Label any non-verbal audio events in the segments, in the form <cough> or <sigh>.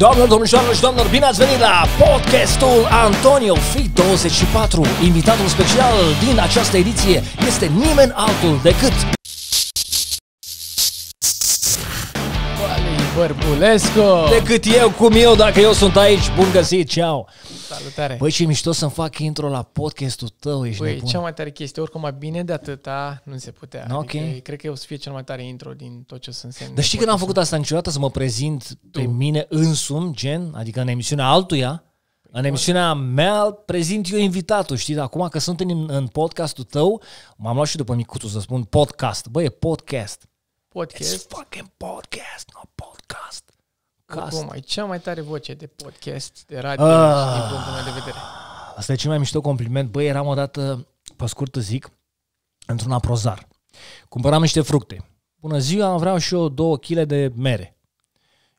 Doamnelor, domnișoarelor și domnilor, bine ați venit la podcastul Antonio Fit 24. Invitatul special din această ediție este nimeni altul decât... Vali Bărbulescu! Decât eu, cum eu, dacă eu sunt aici. Bun găsit, ceau! Salutare! Băi, ce mișto să-mi fac intro la podcastul tău, ești Băi, nebun. cea mai tare chestie, oricum mai bine de atâta nu se putea. No, adică, okay. cred că o să fie cel mai tare intro din tot ce o să însemne. Dar știi că n-am făcut asta niciodată, să mă prezint tu. pe mine însum, gen, adică în emisiunea altuia, păi, în emisiunea mea prezint eu invitatul, știi? Acum că sunt în, în podcastul tău, m-am luat și după micuțul să spun podcast. Băi, e podcast. Podcast. It's fucking podcast, not podcast podcast. Cum ai cea mai tare voce de podcast, de radio, ah, din punctul meu de vedere. Asta e cel mai mișto compliment. Băi, eram odată, pe scurt zic, într-un aprozar. Cumpăram niște fructe. Bună ziua, vreau și eu două chile de mere.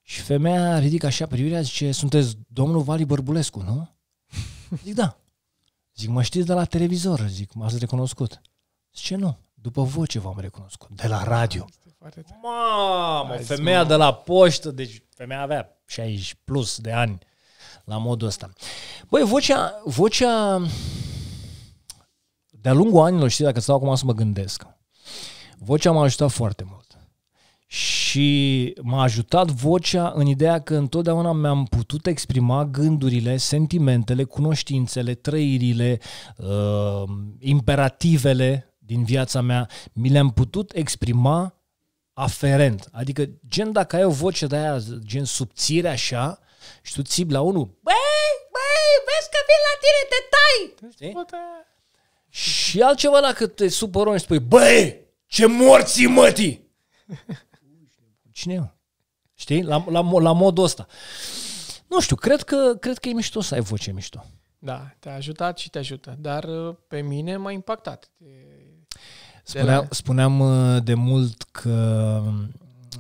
Și femeia ridică așa privirea, zice, sunteți domnul Vali Bărbulescu, nu? <laughs> Zic, da. Zic, mă știți de la televizor, zic, m-ați recunoscut. Zice, nu, după voce v-am recunoscut, de la radio. Foarte tare. Mamă, Hai femeia mă. de la poștă, deci femeia avea 60 plus de ani la modul ăsta. Băi, vocea, vocea de-a lungul anilor, știi, dacă stau acum să mă gândesc, vocea m-a ajutat foarte mult. Și m-a ajutat vocea în ideea că întotdeauna mi-am putut exprima gândurile, sentimentele, cunoștințele, trăirile, uh, imperativele din viața mea. Mi le-am putut exprima aferent. Adică, gen, dacă ai o voce de aia, gen subțire așa, și tu țip la unul, băi, băi, vezi că vin la tine, te tai! Știi? Poate... Da. Și altceva dacă te supără și spui, băi, ce morții mătii! Cine e? Știi? La, la, la modul ăsta. Nu știu, cred că, cred că e mișto să ai voce mișto. Da, te-a ajutat și te ajută, dar uh, pe mine m-a impactat. Spunea, Spuneam uh, de mult că,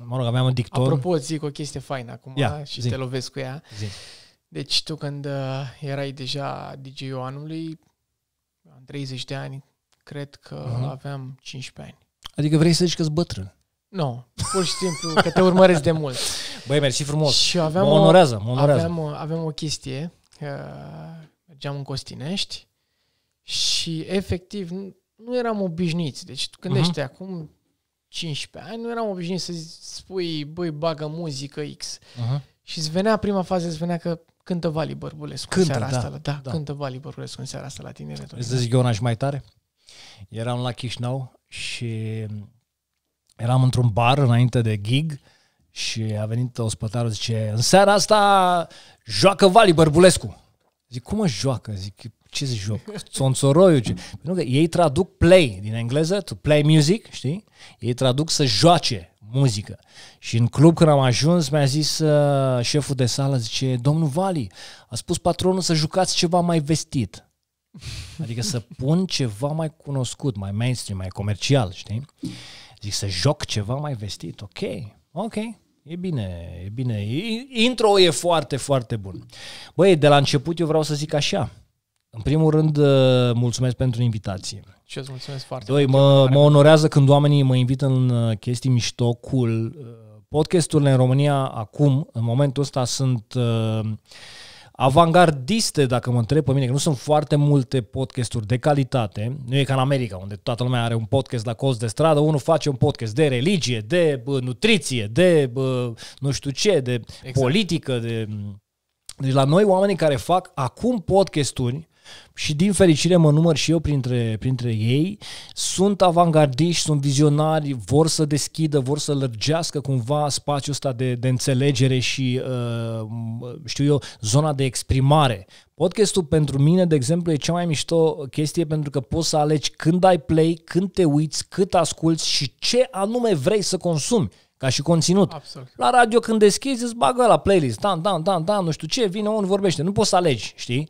mă rog, aveam un dictor. Apropo, zic o chestie faină acum Ia, și zi. te lovesc cu ea. Zi. Deci tu când uh, erai deja dj anului, în 30 de ani, cred că uh-huh. aveam 15 ani. Adică vrei să zici că-s bătrân? Nu, no, pur și simplu, că te urmăresc de mult. <laughs> Băi, mersi frumos. Și aveam mă onorează, mă onorează. Aveam, aveam o chestie, uh, mergeam în Costinești și efectiv nu eram obișnuiți. Deci tu gândește, mhm. uh-huh. acum 15 ani nu eram obișnuiți să spui, băi, bagă muzică X. Uh-huh. Și îți venea prima fază, îți venea că cântă Vali Bărbulescu cântă, în seara da, asta. Da, da, cântă Vali Bărbulescu în seara asta la tine. Îți zic eu una și mai tare? Eram la Chișinău și eram într-un bar înainte de gig și a venit ospătarul, zice, în seara asta joacă Vali Bărbulescu. Zic, cum mă joacă? Zic, ce să joc? Țonțoroiu, ce? Pentru că ei traduc play din engleză, to play music, știi? Ei traduc să joace muzică. Și în club când am ajuns mi-a zis uh, șeful de sală, zice, domnul Vali, a spus patronul să jucați ceva mai vestit. Adică să pun ceva mai cunoscut, mai mainstream, mai comercial, știi? Zic să joc ceva mai vestit, ok, ok, E bine, e bine. Intro e foarte, foarte bun. Băi, de la început eu vreau să zic așa. În primul rând, uh, mulțumesc pentru invitație. Și îți mulțumesc foarte Doi, mult. Mă, mă onorează când oamenii mă invită în uh, chestii mișto, cool. Uh, podcasturile în România acum, în momentul ăsta, sunt uh, avangardiste, dacă mă întreb pe mine, că nu sunt foarte multe podcasturi de calitate. Nu e ca în America, unde toată lumea are un podcast la cost de stradă, unul face un podcast de religie, de bă, nutriție, de bă, nu știu ce, de exact. politică, de... Deci la noi oamenii care fac acum podcasturi, și din fericire mă număr și eu printre, printre ei. Sunt avangardiști, sunt vizionari, vor să deschidă, vor să lărgească cumva spațiul ăsta de, de înțelegere și, uh, știu eu, zona de exprimare. Podcastul pentru mine, de exemplu, e cea mai mișto chestie pentru că poți să alegi când ai play, când te uiți, cât asculți și ce anume vrei să consumi ca și conținut. Absolut. La radio când deschizi îți bagă la playlist, da, da, da, da, nu știu ce, vine unul vorbește, nu poți să alegi, știi?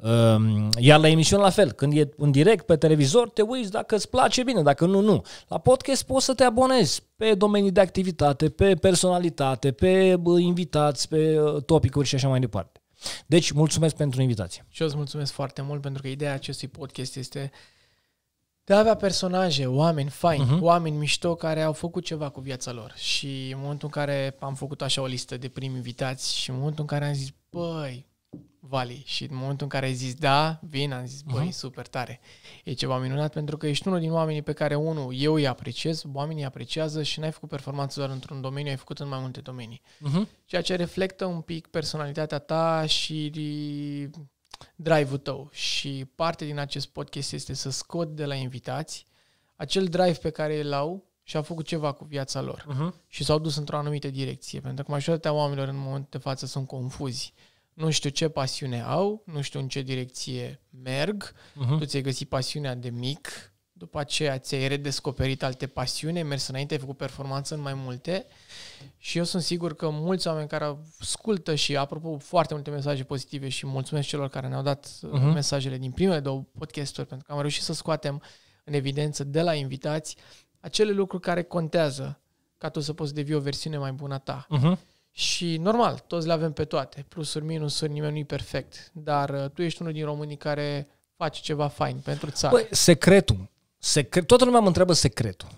Ehm, iar la emisiune la fel, când e în direct pe televizor, te uiți dacă îți place bine, dacă nu, nu. La podcast poți să te abonezi pe domenii de activitate, pe personalitate, pe invitați, pe ă, topicuri și așa mai departe. Deci, mulțumesc pentru invitație. Și eu îți mulțumesc foarte mult pentru că ideea acestui podcast este de a avea personaje, oameni faini, uh-huh. oameni mișto care au făcut ceva cu viața lor. Și în momentul în care am făcut așa o listă de primi invitați și în momentul în care am zis, băi, Vali. Și în momentul în care ai zis da, vin, am zis, băi, uh-huh. super tare. E ceva minunat pentru că ești unul din oamenii pe care, unul, eu îi apreciez, oamenii apreciază și n-ai făcut performanță doar într-un domeniu, ai făcut în mai multe domenii. Uh-huh. Ceea ce reflectă un pic personalitatea ta și drive-ul tău. Și parte din acest podcast este să scot de la invitați acel drive pe care îl au și a făcut ceva cu viața lor. Uh-huh. Și s-au dus într-o anumită direcție. Pentru că majoritatea oamenilor în momentul de față sunt confuzi nu știu ce pasiune au, nu știu în ce direcție merg, uh-huh. tu ți-ai găsit pasiunea de mic, după aceea ți-ai redescoperit alte pasiuni, ai mers înainte, ai făcut performanță în mai multe și eu sunt sigur că mulți oameni care ascultă și, apropo, foarte multe mesaje pozitive și mulțumesc celor care ne-au dat uh-huh. mesajele din primele două podcasturi, pentru că am reușit să scoatem în evidență de la invitați acele lucruri care contează ca tu să poți devii o versiune mai bună a ta. Uh-huh. Și normal, toți le avem pe toate, plusuri, minusuri, nimeni nu-i perfect, dar uh, tu ești unul din românii care face ceva fain pentru țară. Păi, secretul. Secret, toată lumea mă întreabă secretul.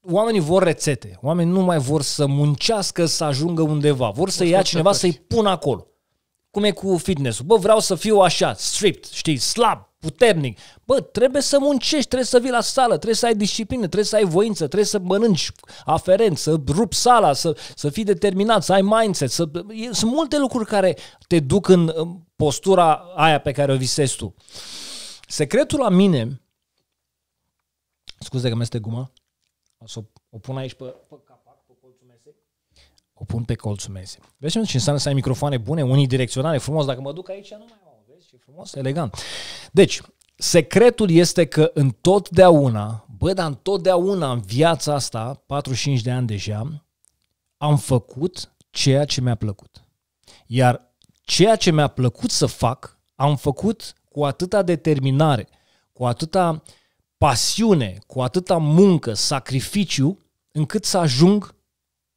Oamenii vor rețete, oamenii nu mai vor să muncească, să ajungă undeva, vor să ia cineva să-i pună acolo. Cum e cu fitness-ul? Bă, vreau să fiu așa, stripped, știi, slab, puternic. Bă, trebuie să muncești, trebuie să vii la sală, trebuie să ai disciplină, trebuie să ai voință, trebuie să mănânci aferent, să rup sala, să, să fii determinat, să ai mindset. Să... Sunt multe lucruri care te duc în postura aia pe care o visezi tu. Secretul la mine... Scuze că mi-este guma. O să o pun aici pe, pe capac, pe colțul mesei. O pun pe colțul mesei. Vezi ce înseamnă să ai microfoane bune, unidirecționale, frumos. Dacă mă duc aici, nu mai frumos, elegant. Deci, secretul este că întotdeauna, bă, dar întotdeauna în viața asta, 45 de ani deja, am făcut ceea ce mi-a plăcut. Iar ceea ce mi-a plăcut să fac, am făcut cu atâta determinare, cu atâta pasiune, cu atâta muncă, sacrificiu, încât să ajung,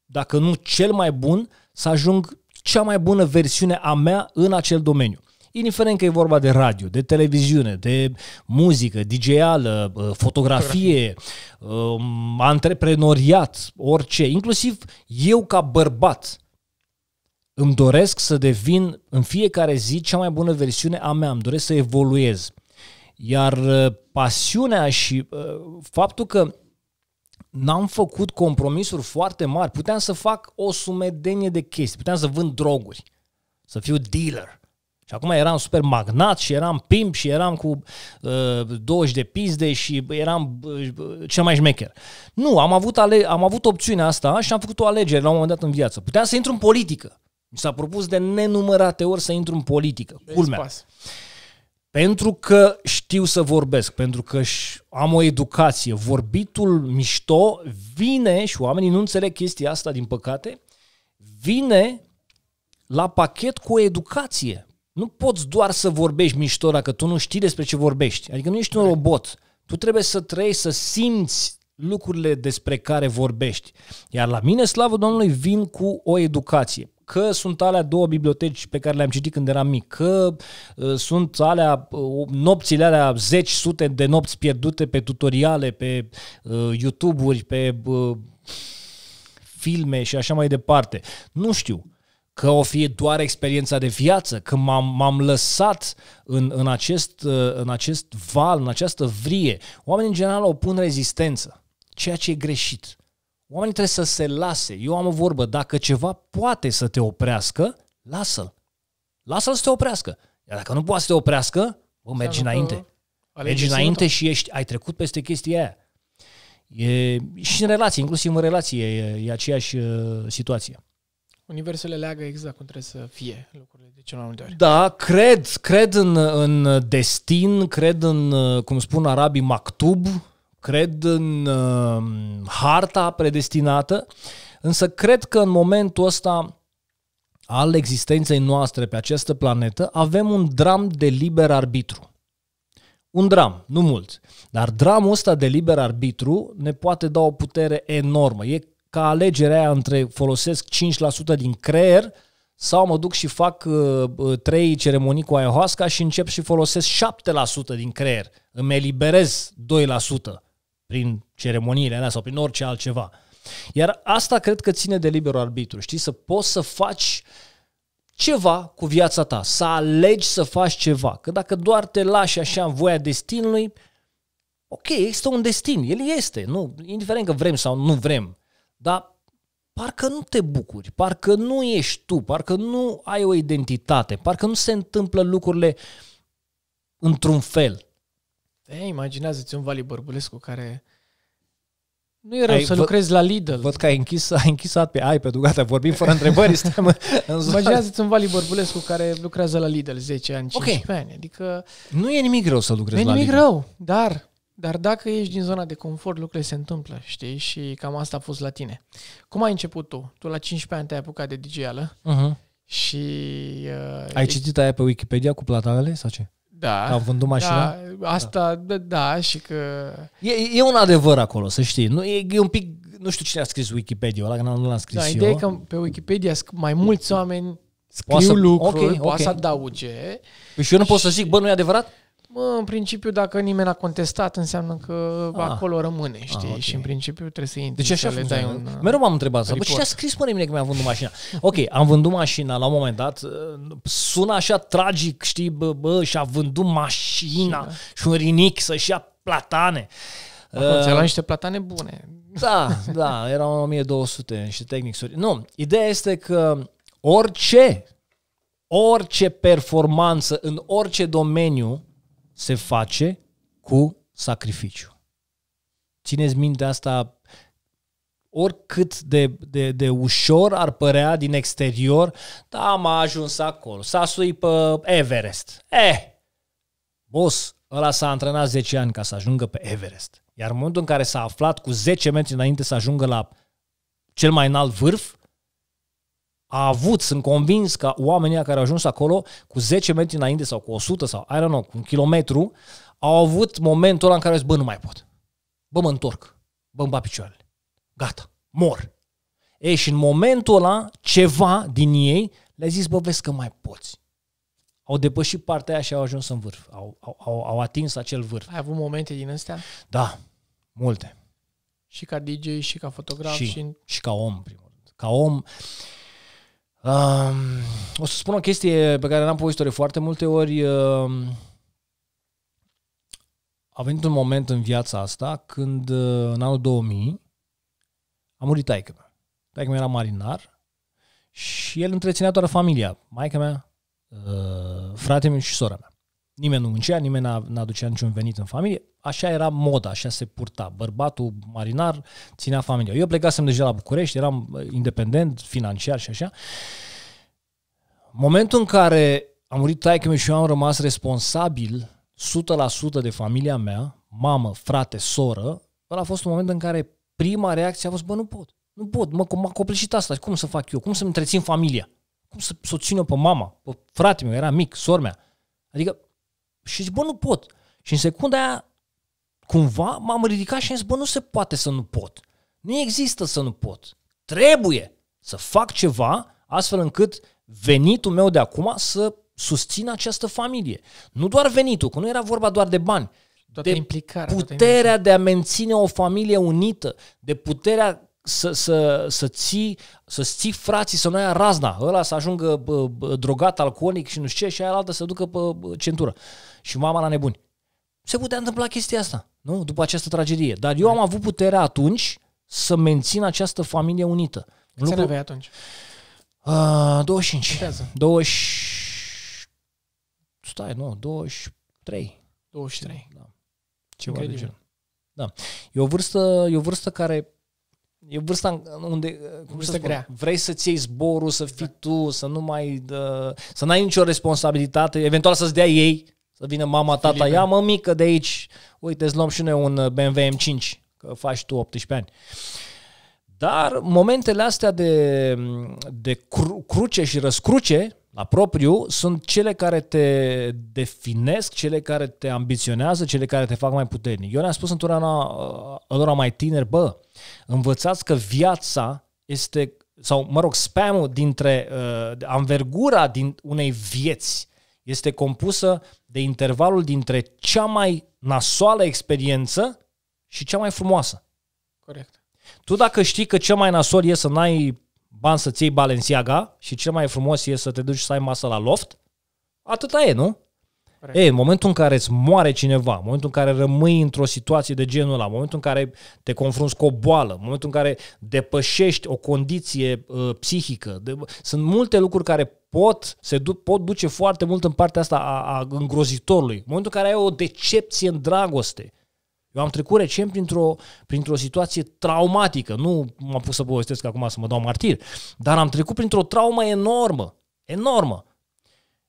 dacă nu cel mai bun, să ajung cea mai bună versiune a mea în acel domeniu indiferent că e vorba de radio, de televiziune, de muzică, DJ uh, fotografie, fotografie, um, antreprenoriat, orice, inclusiv eu ca bărbat îmi doresc să devin în fiecare zi cea mai bună versiune a mea, îmi doresc să evoluez. Iar uh, pasiunea și uh, faptul că n-am făcut compromisuri foarte mari, puteam să fac o sumedenie de chestii, puteam să vând droguri, să fiu dealer, și acum eram super magnat și eram pimp și eram cu uh, 20 de pizde și eram uh, cel mai șmecher. Nu, am avut, ale- am avut opțiunea asta și am făcut o alegere la un moment dat în viață. Puteam să intru în politică. Mi s-a propus de nenumărate ori să intru în politică. culmea. Spas. Pentru că știu să vorbesc, pentru că am o educație, vorbitul mișto vine, și oamenii nu înțeleg chestia asta, din păcate, vine la pachet cu o educație. Nu poți doar să vorbești mișto dacă tu nu știi despre ce vorbești. Adică nu ești un robot. Tu trebuie să trăiești, să simți lucrurile despre care vorbești. Iar la mine, slavă Domnului, vin cu o educație. Că sunt alea două biblioteci pe care le-am citit când eram mic, că ă, sunt alea, ă, nopțile alea, zeci, sute de nopți pierdute pe tutoriale, pe ă, YouTube-uri, pe filme și așa mai departe. Nu știu că o fi doar experiența de viață, că m-am, m-am lăsat în, în, acest, uh, în acest val, în această vrie. Oamenii în general opun rezistență, ceea ce e greșit. Oamenii trebuie să se lase. Eu am o vorbă, dacă ceva poate să te oprească, lasă-l. Lasă-l să te oprească. Iar dacă nu poate să te oprească, bă, mergi s înainte. Mergi înainte și ești, ai trecut peste chestia aia. E, și în relații, inclusiv în relație, e, e aceeași uh, situație. Universul le leagă exact cum trebuie să fie lucrurile de cel mai multe ori. Da, cred, cred în, în destin, cred în, cum spun arabii, maktub, cred în uh, harta predestinată, însă cred că în momentul ăsta al existenței noastre pe această planetă avem un dram de liber arbitru. Un dram, nu mult. Dar dramul ăsta de liber arbitru ne poate da o putere enormă. E ca alegerea aia între folosesc 5% din creier sau mă duc și fac uh, uh, trei ceremonii cu ayahuasca și încep și folosesc 7% din creier. Îmi eliberez 2% prin ceremoniile alea sau prin orice altceva. Iar asta cred că ține de liber arbitru, știi? Să poți să faci ceva cu viața ta, să alegi să faci ceva. Că dacă doar te lași așa în voia destinului, ok, există un destin, el este, nu, indiferent că vrem sau nu vrem. Dar parcă nu te bucuri, parcă nu ești tu, parcă nu ai o identitate, parcă nu se întâmplă lucrurile într-un fel. Ei, imaginează-ți un Vali Bărbulescu care nu e rău să vă, lucrezi la Lidl. Văd că ai închis, ai închisat pe ai pe gata, vorbim fără <laughs> întrebări, stăm în, Imaginează-ți un Vali Bărbulescu care lucrează la Lidl 10 ani, 15 okay. ani, adică... Nu e nimic rău să lucrezi la Lidl. Nu e nimic rău, dar dar dacă ești din zona de confort, lucrurile se întâmplă, știi? Și cam asta a fost la tine. Cum ai început tu? Tu la 15 ani te-ai apucat de DJ uh-huh. și... Uh, ai citit aia pe Wikipedia cu platanele sau ce? Da. Că am vândut mașina? Da, asta, da, da și că... E, e un adevăr acolo, să știi. Nu, e, e un pic... Nu știu cine a scris Wikipedia ăla, că nu l-am scris da, eu. Ideea e că pe Wikipedia mai mulți oameni scriu poate lucruri, okay, poate okay. să adauge. Păi și eu nu și... pot să zic, bă, nu e adevărat? Mă, în principiu, dacă nimeni a contestat, înseamnă că ah. acolo rămâne, știi? Ah, okay. Și în principiu trebuie să intri. Deci așa le dai un, Mereu m-am întrebat asta. Și a scris până mine că mi-am vândut mașina? ok, am vândut mașina la un moment dat. Sună așa tragic, știi? Bă, bă și-a vândut mașina da. și un rinic să-și ia platane. Acum ți-a uh, niște platane bune. Da, da, erau 1200 și tehnicsuri. Nu, ideea este că orice, orice performanță în orice domeniu se face cu sacrificiu. Țineți minte asta oricât de, de, de ușor ar părea din exterior, da, am ajuns acolo, s-a suit pe Everest. Eh, boss, ăla s-a antrenat 10 ani ca să ajungă pe Everest. Iar în momentul în care s-a aflat cu 10 metri înainte să ajungă la cel mai înalt vârf, a avut, sunt convins că oamenii care au ajuns acolo cu 10 metri înainte sau cu 100 sau, I don't know, cu un kilometru, au avut momentul ăla în care zis, bă, nu mai pot. Bă, mă întorc. Bă, îmi picioarele. Gata. Mor. Ei, și în momentul ăla, ceva din ei le-a zis, bă, vezi că mai poți. Au depășit partea aia și au ajuns în vârf. Au, au, au, au atins acel vârf. Ai avut momente din astea? Da, multe. Și ca DJ, și ca fotograf, și, și, și ca om, primul rând. Ca om, Um, o să spun o chestie pe care n-am povestit-o de foarte multe ori. Um, a venit un moment în viața asta când, în anul 2000, a murit taică mea. Taică mea era marinar și el întreținea toată familia. Maica mea, uh, fratele meu și sora mea. Nimeni nu muncea, nimeni n-aducea niciun venit în familie. Așa era moda, așa se purta. Bărbatul marinar ținea familia. Eu plecasem deja la București, eram uh, independent, financiar și așa. Momentul în care a murit taică și eu am rămas responsabil 100% de familia mea, mamă, frate, soră, ăla a fost un moment în care prima reacție a fost, bă, nu pot, nu pot, mă, m-a copleșit asta, cum să fac eu, cum să-mi întrețin familia, cum să, o țin eu pe mama, pe frate meu, era mic, sora mea. Adică și zic, bă, nu pot. Și în secunda aia, cumva, m-am ridicat și am zis, bă, nu se poate să nu pot. Nu există să nu pot. Trebuie să fac ceva astfel încât venitul meu de acum să susțină această familie. Nu doar venitul, că nu era vorba doar de bani, toată de implicarea, puterea de a menține o familie unită, de puterea să, să, să, ții, să ții frații să nu ia razna, ăla să ajungă bă, bă, drogat, alcoolic și nu știu ce, și aia altă să ducă pe centură. Uh, și mama la nebuni. Se putea întâmpla chestia asta, nu? După această tragedie. Dar eu am avut puterea atunci să mențin această familie unită. Câți lucru... aveai atunci? Uh, 25. 20... Stai, nu, 23. 23. Da. Ceva Incredibil. de genul. Da. E o vârstă, e o vârstă care E vârsta unde cum vârsta să spun, grea. vrei să-ți iei zborul, să fii da. tu, să nu mai dă, să n-ai nicio responsabilitate, eventual să-ți dea ei, să vină mama, tata, Filipe. ia mă mică de aici, uite îți luăm și noi un uh, BMW M5, că faci tu 18 ani. Dar momentele astea de, mm, de cru, cruce și răscruce, la propriu, sunt cele care te definesc, cele care te ambiționează, cele care te fac mai puternic. Eu ne-am spus întotdeauna uh, lor mai tineri, bă, învățați că viața este, sau mă rog, spam-ul dintre uh, anvergura din unei vieți este compusă de intervalul dintre cea mai nasoală experiență și cea mai frumoasă. Corect. Tu dacă știi că cel mai nasol e să n-ai bani să-ți iei Balenciaga și cel mai frumos e să te duci să ai masă la loft, atâta e, nu? Ei, în momentul în care îți moare cineva, în momentul în care rămâi într-o situație de genul ăla, în momentul în care te confrunți cu o boală, în momentul în care depășești o condiție uh, psihică, de, sunt multe lucruri care pot, se du- pot duce foarte mult în partea asta a, a îngrozitorului. În momentul în care ai o decepție în dragoste, eu am trecut recent printr-o, printr-o situație traumatică. Nu m-am pus să povestesc acum să mă dau martir, dar am trecut printr-o traumă enormă. Enormă.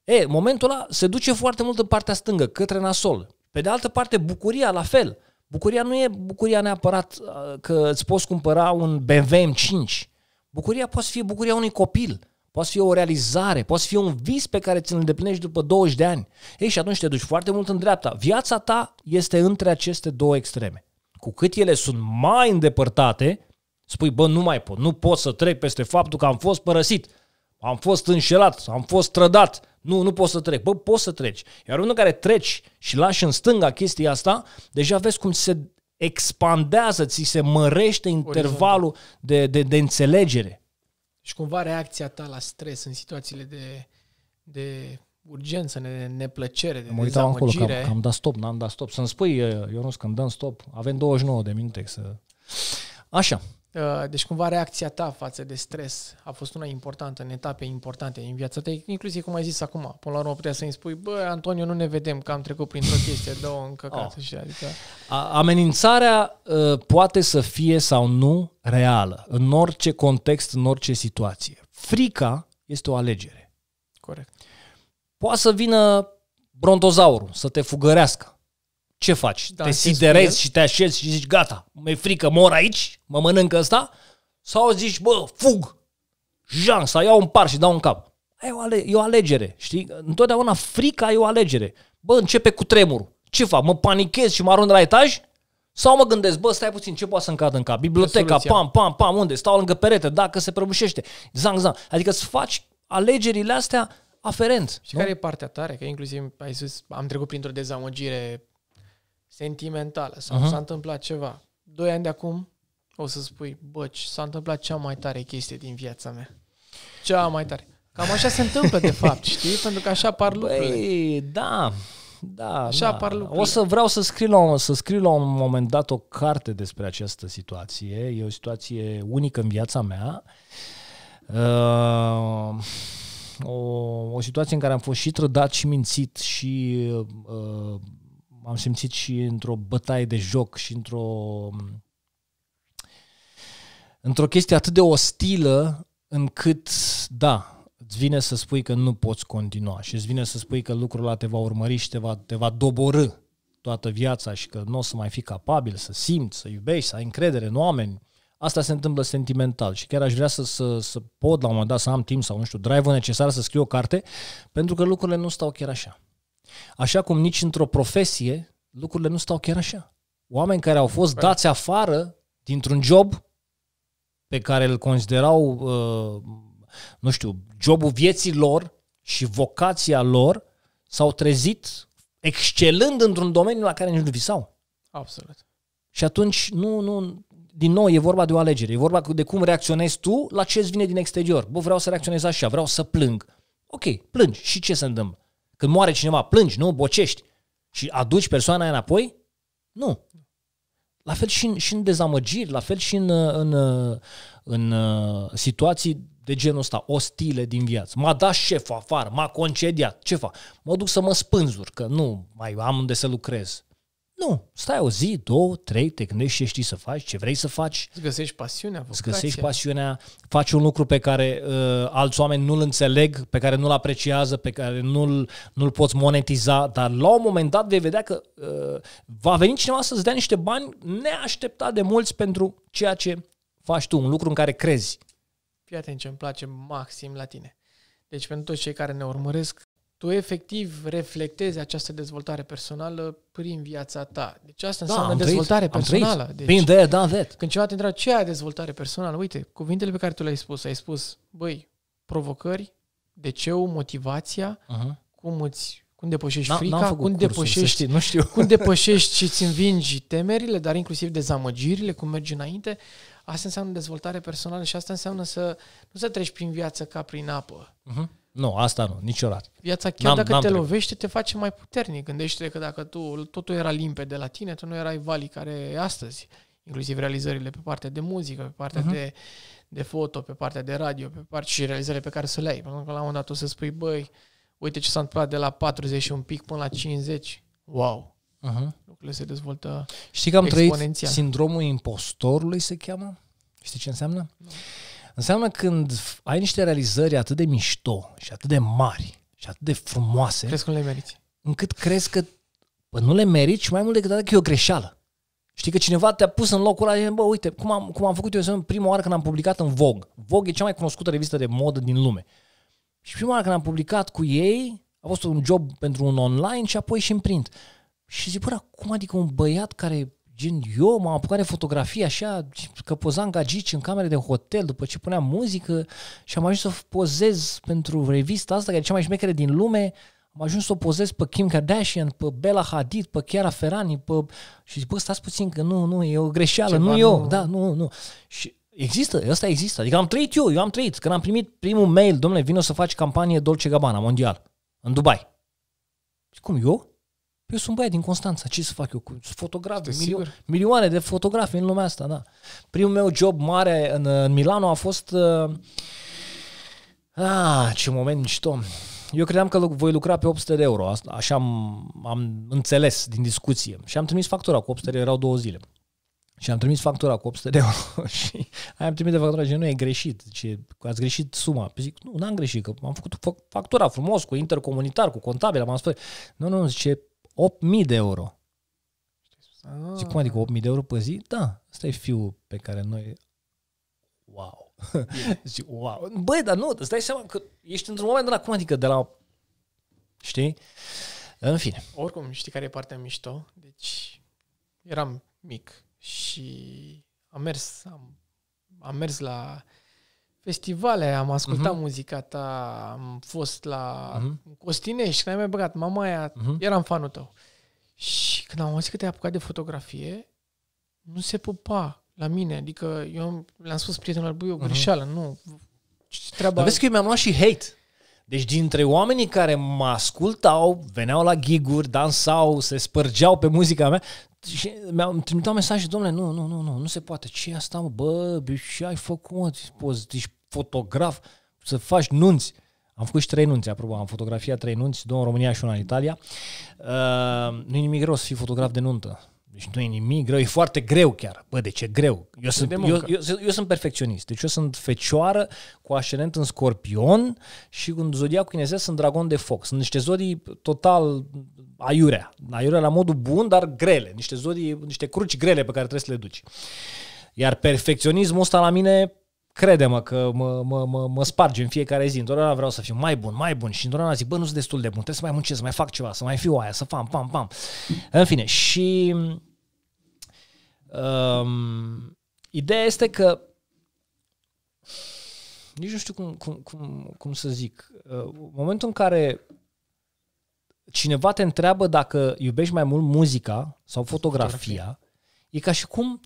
E, momentul ăla se duce foarte mult în partea stângă, către nasol. Pe de altă parte, bucuria la fel. Bucuria nu e bucuria neapărat uh, că îți poți cumpăra un BMW M5. Bucuria poate fi bucuria unui copil, poate fi o realizare, poate fi un vis pe care ți-l îndeplinești după 20 de ani. Ei, și atunci te duci foarte mult în dreapta. Viața ta este între aceste două extreme. Cu cât ele sunt mai îndepărtate, spui, bă, nu mai pot, nu pot să trec peste faptul că am fost părăsit am fost înșelat, am fost trădat, nu, nu poți să trec. Bă, poți să treci. Iar unul care treci și lași în stânga chestia asta, deja vezi cum se expandează, ți se mărește intervalul de, de, de înțelegere. Și cumva reacția ta la stres în situațiile de, de urgență, de neplăcere, de mă uitam acolo că am, că am dat stop, n-am dat stop. Să-mi spui, Ionuț, când dăm stop, avem 29 de minute să... Așa, Uh, deci cumva reacția ta față de stres a fost una importantă, în etape importante în viața ta, inclusiv cum ai zis acum. Până la urmă putea să-i spui, bă, Antonio, nu ne vedem, că am trecut prin o chestie, două o în Oh. Și, adică... A, amenințarea uh, poate să fie sau nu reală, în orice context, în orice situație. Frica este o alegere. Corect. Poate să vină brontozaurul să te fugărească ce faci? Da, te siderezi și te așezi și zici, gata, mi-e frică, mor aici, mă mănâncă ăsta? Sau zici, bă, fug, jean, sau iau un par și dau un cap. E o, ale- e o alegere, știi? Întotdeauna frica e o alegere. Bă, începe cu tremurul. Ce fac? Mă panichez și mă arunc de la etaj? Sau mă gândesc, bă, stai puțin, ce poate să-mi cadă în cap? Biblioteca, pam, pam, pam, unde? Stau lângă perete, dacă se prăbușește, zang, zang. Adică să faci alegerile astea aferent. Și nu? care e partea tare? Că inclusiv ai zis, am trecut printr-o dezamăgire sentimentală sau uh-huh. s-a întâmplat ceva. Doi ani de acum o să spui, băci, s-a întâmplat cea mai tare chestie din viața mea. Cea mai tare. Cam așa se întâmplă, de fapt, știi? Pentru că așa apar lucrurile. Băi, da, da. Așa da. apar da. lucrurile. O să vreau să scriu, la un, să scriu la un moment dat o carte despre această situație. E o situație unică în viața mea. Uh, o, o situație în care am fost și trădat și mințit și uh, am simțit și într-o bătaie de joc și într-o într-o chestie atât de ostilă încât, da, îți vine să spui că nu poți continua și îți vine să spui că lucrul ăla te va urmări și te va, te va doborâ toată viața și că nu o să mai fii capabil să simți, să iubești, să ai încredere în oameni. Asta se întâmplă sentimental și chiar aș vrea să, să, să pot la un moment dat să am timp sau nu știu, drive-ul necesar să scriu o carte pentru că lucrurile nu stau chiar așa. Așa cum nici într-o profesie lucrurile nu stau chiar așa. Oameni care au fost dați afară dintr-un job pe care îl considerau, uh, nu știu, jobul vieții lor și vocația lor, s-au trezit excelând într-un domeniu la care nici nu visau. Absolut. Și atunci, nu, nu, din nou, e vorba de o alegere. E vorba de cum reacționezi tu la ce îți vine din exterior. Bă, vreau să reacționez așa, vreau să plâng. Ok, plângi. Și ce se întâmplă? Când moare cineva, plângi, nu? Bocești. Și aduci persoana aia înapoi? Nu. La fel și în, și în dezamăgiri, la fel și în, uh, în, uh, în, în uh, situații de genul ăsta, ostile din viață. M-a dat șeful afară, m-a concediat. Ce fac? Mă duc să mă spânzur, că nu mai am unde să lucrez. Nu, stai o zi, două, trei, te gândești ce știi să faci, ce vrei să faci. Îți găsești pasiunea, vocația. Îți găsești pasiunea, faci un lucru pe care uh, alți oameni nu-l înțeleg, pe care nu-l apreciază, pe care nu-l, nu-l poți monetiza, dar la un moment dat vei vedea că uh, va veni cineva să-ți dea niște bani neașteptat de mulți pentru ceea ce faci tu, un lucru în care crezi. Fii atent ce îmi place maxim la tine. Deci pentru toți cei care ne urmăresc, tu efectiv reflectezi această dezvoltare personală prin viața ta. Deci asta da, dezvoltare trăit, personală. Deci, Been there, done da, that. Când ceva te întreabă ce e dezvoltare personală, uite, cuvintele pe care tu le-ai spus, ai spus, băi, provocări, de ce motivația, uh-huh. cum îți cum depășești frica, cum depășești, știi, nu știu. cum depășești și îți învingi temerile, dar inclusiv dezamăgirile, cum mergi înainte. Asta înseamnă dezvoltare personală și asta înseamnă să nu să treci prin viață ca prin apă. Uh-huh nu, asta nu, niciodată. Viața chiar dacă te trebuit. lovește, te face mai puternic. Gândește-te că dacă tu, totul era limpede de la tine, tu nu erai valii care e astăzi. Inclusiv realizările pe partea de muzică, pe partea uh-huh. de, de foto, pe partea de radio, pe partea și realizările pe care să le ai. Pentru că la un moment dat o să spui, băi, uite ce s-a întâmplat de la 40 și un pic până la 50. Wow! Uh-huh. Lucrurile se dezvoltă Știi că am trăit sindromul impostorului, se cheamă? Știi ce înseamnă? Uh-huh. Înseamnă când ai niște realizări atât de mișto și atât de mari și atât de frumoase... Crezi că nu le meriți. Încât crezi că bă, nu le meriți și mai mult decât atât că e o greșeală. Știi că cineva te-a pus în locul ăla, bă, uite, cum am, cum am făcut eu în prima oară când am publicat în Vogue. Vogue e cea mai cunoscută revistă de modă din lume. Și prima oară când am publicat cu ei, a fost un job pentru un online și apoi și în print. Și zic, bă, cum adică un băiat care Gen, eu m-am apucat de fotografie așa, că pozam gagici în camere de hotel după ce puneam muzică și am ajuns să pozez pentru revista asta, care e cea mai șmechere din lume, am ajuns să o pozez pe Kim Kardashian, pe Bella Hadid, pe Chiara Ferrani, pe... și zic, bă, stați puțin că nu, nu, e o greșeală, Ceva nu eu, nu. da, nu, nu. Și Există, ăsta există. Adică am trăit eu, eu am trăit. Când am primit primul mail, domnule, vino să faci campanie Dolce Gabbana mondial, în Dubai. Și cum, eu? Eu sunt băiat din Constanța, ce să fac eu cu fotografii? Milio- milioane de fotografii în lumea asta, da. Primul meu job mare în, în Milano a fost... Uh, ah, ce moment mișto! Eu credeam că voi lucra pe 800 de euro, așa am, am înțeles din discuție. Și am trimis factura cu 800 de euro, erau două zile. Și am trimis factura cu 800 de euro <laughs> și aia am trimis de factura și nu e greșit, ce ați greșit suma. Păi zic, nu, n-am greșit, că am făcut factura frumos cu intercomunitar, cu contabil, am spus, nu, nu, zice, 8.000 de euro. Ah. Și cum adică 8.000 de euro pe zi? Da, ăsta e fiul pe care noi... Wow! Yeah. <laughs> wow! Băi, dar nu, îți dai seama că ești într-un moment de la cum adică de la... Știi? În fine. Oricum, știi care e partea mișto? Deci, eram mic și am mers, am, am mers la festivale, am ascultat uh-huh. muzica ta, am fost la uh-huh. Costinești, când ai mai băgat mama aia, uh-huh. Mhm. eram fanul tău. Și când am auzit că te-ai apucat de fotografie, nu se pupa la mine. Adică eu le-am spus prietenilor, băi, o greșeală, uh-huh. nu. Treaba... Dar vezi că eu mi-am luat și hate. Deci dintre oamenii care mă ascultau, veneau la giguri, dansau, se spărgeau pe muzica mea, și mi-am trimitat mesaje, domnule, nu, nu, nu, nu, nu se poate. Ce asta, mă? Bă, ce ai făcut? Poți, ești fotograf, să faci nunți. Am făcut și trei nunți, apropo, am fotografiat trei nunți, două în România și una în Italia. Uh, nu e nimic rău să fii fotograf de nuntă. Deci nu e nimic greu, e foarte greu chiar. Bă, de ce greu. Eu sunt, de eu, eu, eu, eu sunt perfecționist. Deci eu sunt fecioară cu ascendent în scorpion și cu cu chinezesc sunt dragon de foc. Sunt niște zodii total aiurea. Aiurea la modul bun, dar grele. Niște zodii, niște cruci grele pe care trebuie să le duci. Iar perfecționismul ăsta la mine crede-mă că mă, mă, mă, mă spargi în fiecare zi. Întotdeauna vreau să fiu mai bun, mai bun și întotdeauna zic, bă, nu sunt destul de bun, trebuie să mai muncesc, să mai fac ceva, să mai fiu aia, să fam, pam, pam. În fine, și um, ideea este că nici nu știu cum, cum, cum, cum să zic. Uh, momentul în care cineva te întreabă dacă iubești mai mult muzica sau fotografia, fotografia. e ca și cum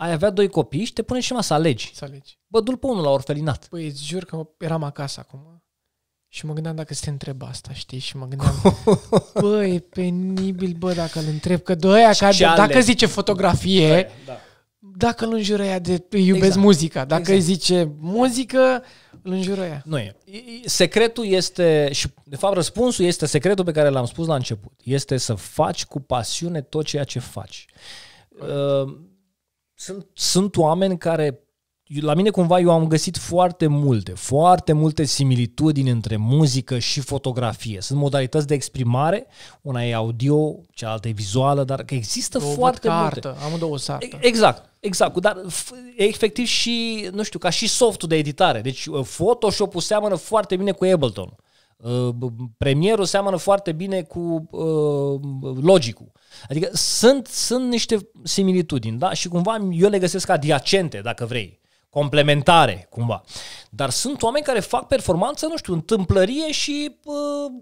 ai avea doi copii și te pune și să alegi. Să alegi. Bă, du-l pe unul la orfelinat. Păi, îți jur că eram acasă acum și mă gândeam dacă se întreb asta, știi? Și mă gândeam, <laughs> bă, e penibil, bă, dacă îl întreb, că doi aia, care, dacă zice fotografie, da, da. dacă îl înjură ea de iubesc exact. muzica, dacă exact. îi zice muzică, îl înjură ea. Nu e. Secretul este, și de fapt răspunsul este secretul pe care l-am spus la început, este să faci cu pasiune tot ceea ce faci. Uh, sunt, sunt oameni care la mine cumva eu am găsit foarte multe, foarte multe similitudini între muzică și fotografie. Sunt modalități de exprimare, una e audio, cealaltă e vizuală, dar că există două foarte multe. Artă. Am două sartă. Exact, exact, dar efectiv și, nu știu, ca și softul de editare. Deci uh, Photoshop-ul seamănă foarte bine cu Ableton. Uh, premierul seamănă foarte bine cu uh, logicul. Adică sunt, sunt niște similitudini, da? Și cumva eu le găsesc adiacente, dacă vrei complementare, cumva. Dar sunt oameni care fac performanță, nu știu, întâmplărie și uh,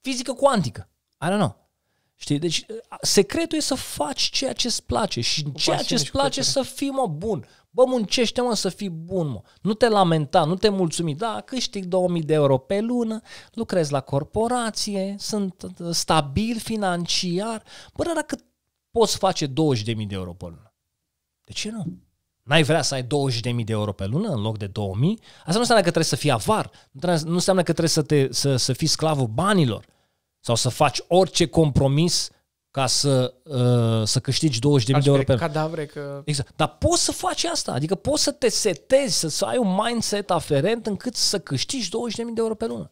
fizică cuantică. I don't know. Știi? Deci uh, secretul e să faci ceea ce îți place și ceea ce îți place să fii, mă, bun. Bă, muncește, mă, să fii bun, mă. Nu te lamenta, nu te mulțumi. Da, câștig 2000 de euro pe lună, lucrez la corporație, sunt uh, stabil financiar. Bă, dar dacă poți face 20.000 de euro pe lună, de ce nu? N-ai vrea să ai 20.000 de euro pe lună în loc de 2.000? Asta nu înseamnă că trebuie să fii avar, nu înseamnă că trebuie să, te, să, să fii sclavul banilor sau să faci orice compromis ca să, uh, să câștigi 20.000 de euro pe cadavre că... Exact. Dar poți să faci asta. Adică poți să te setezi, să, să ai un mindset aferent încât să câștigi 20.000 de euro pe lună.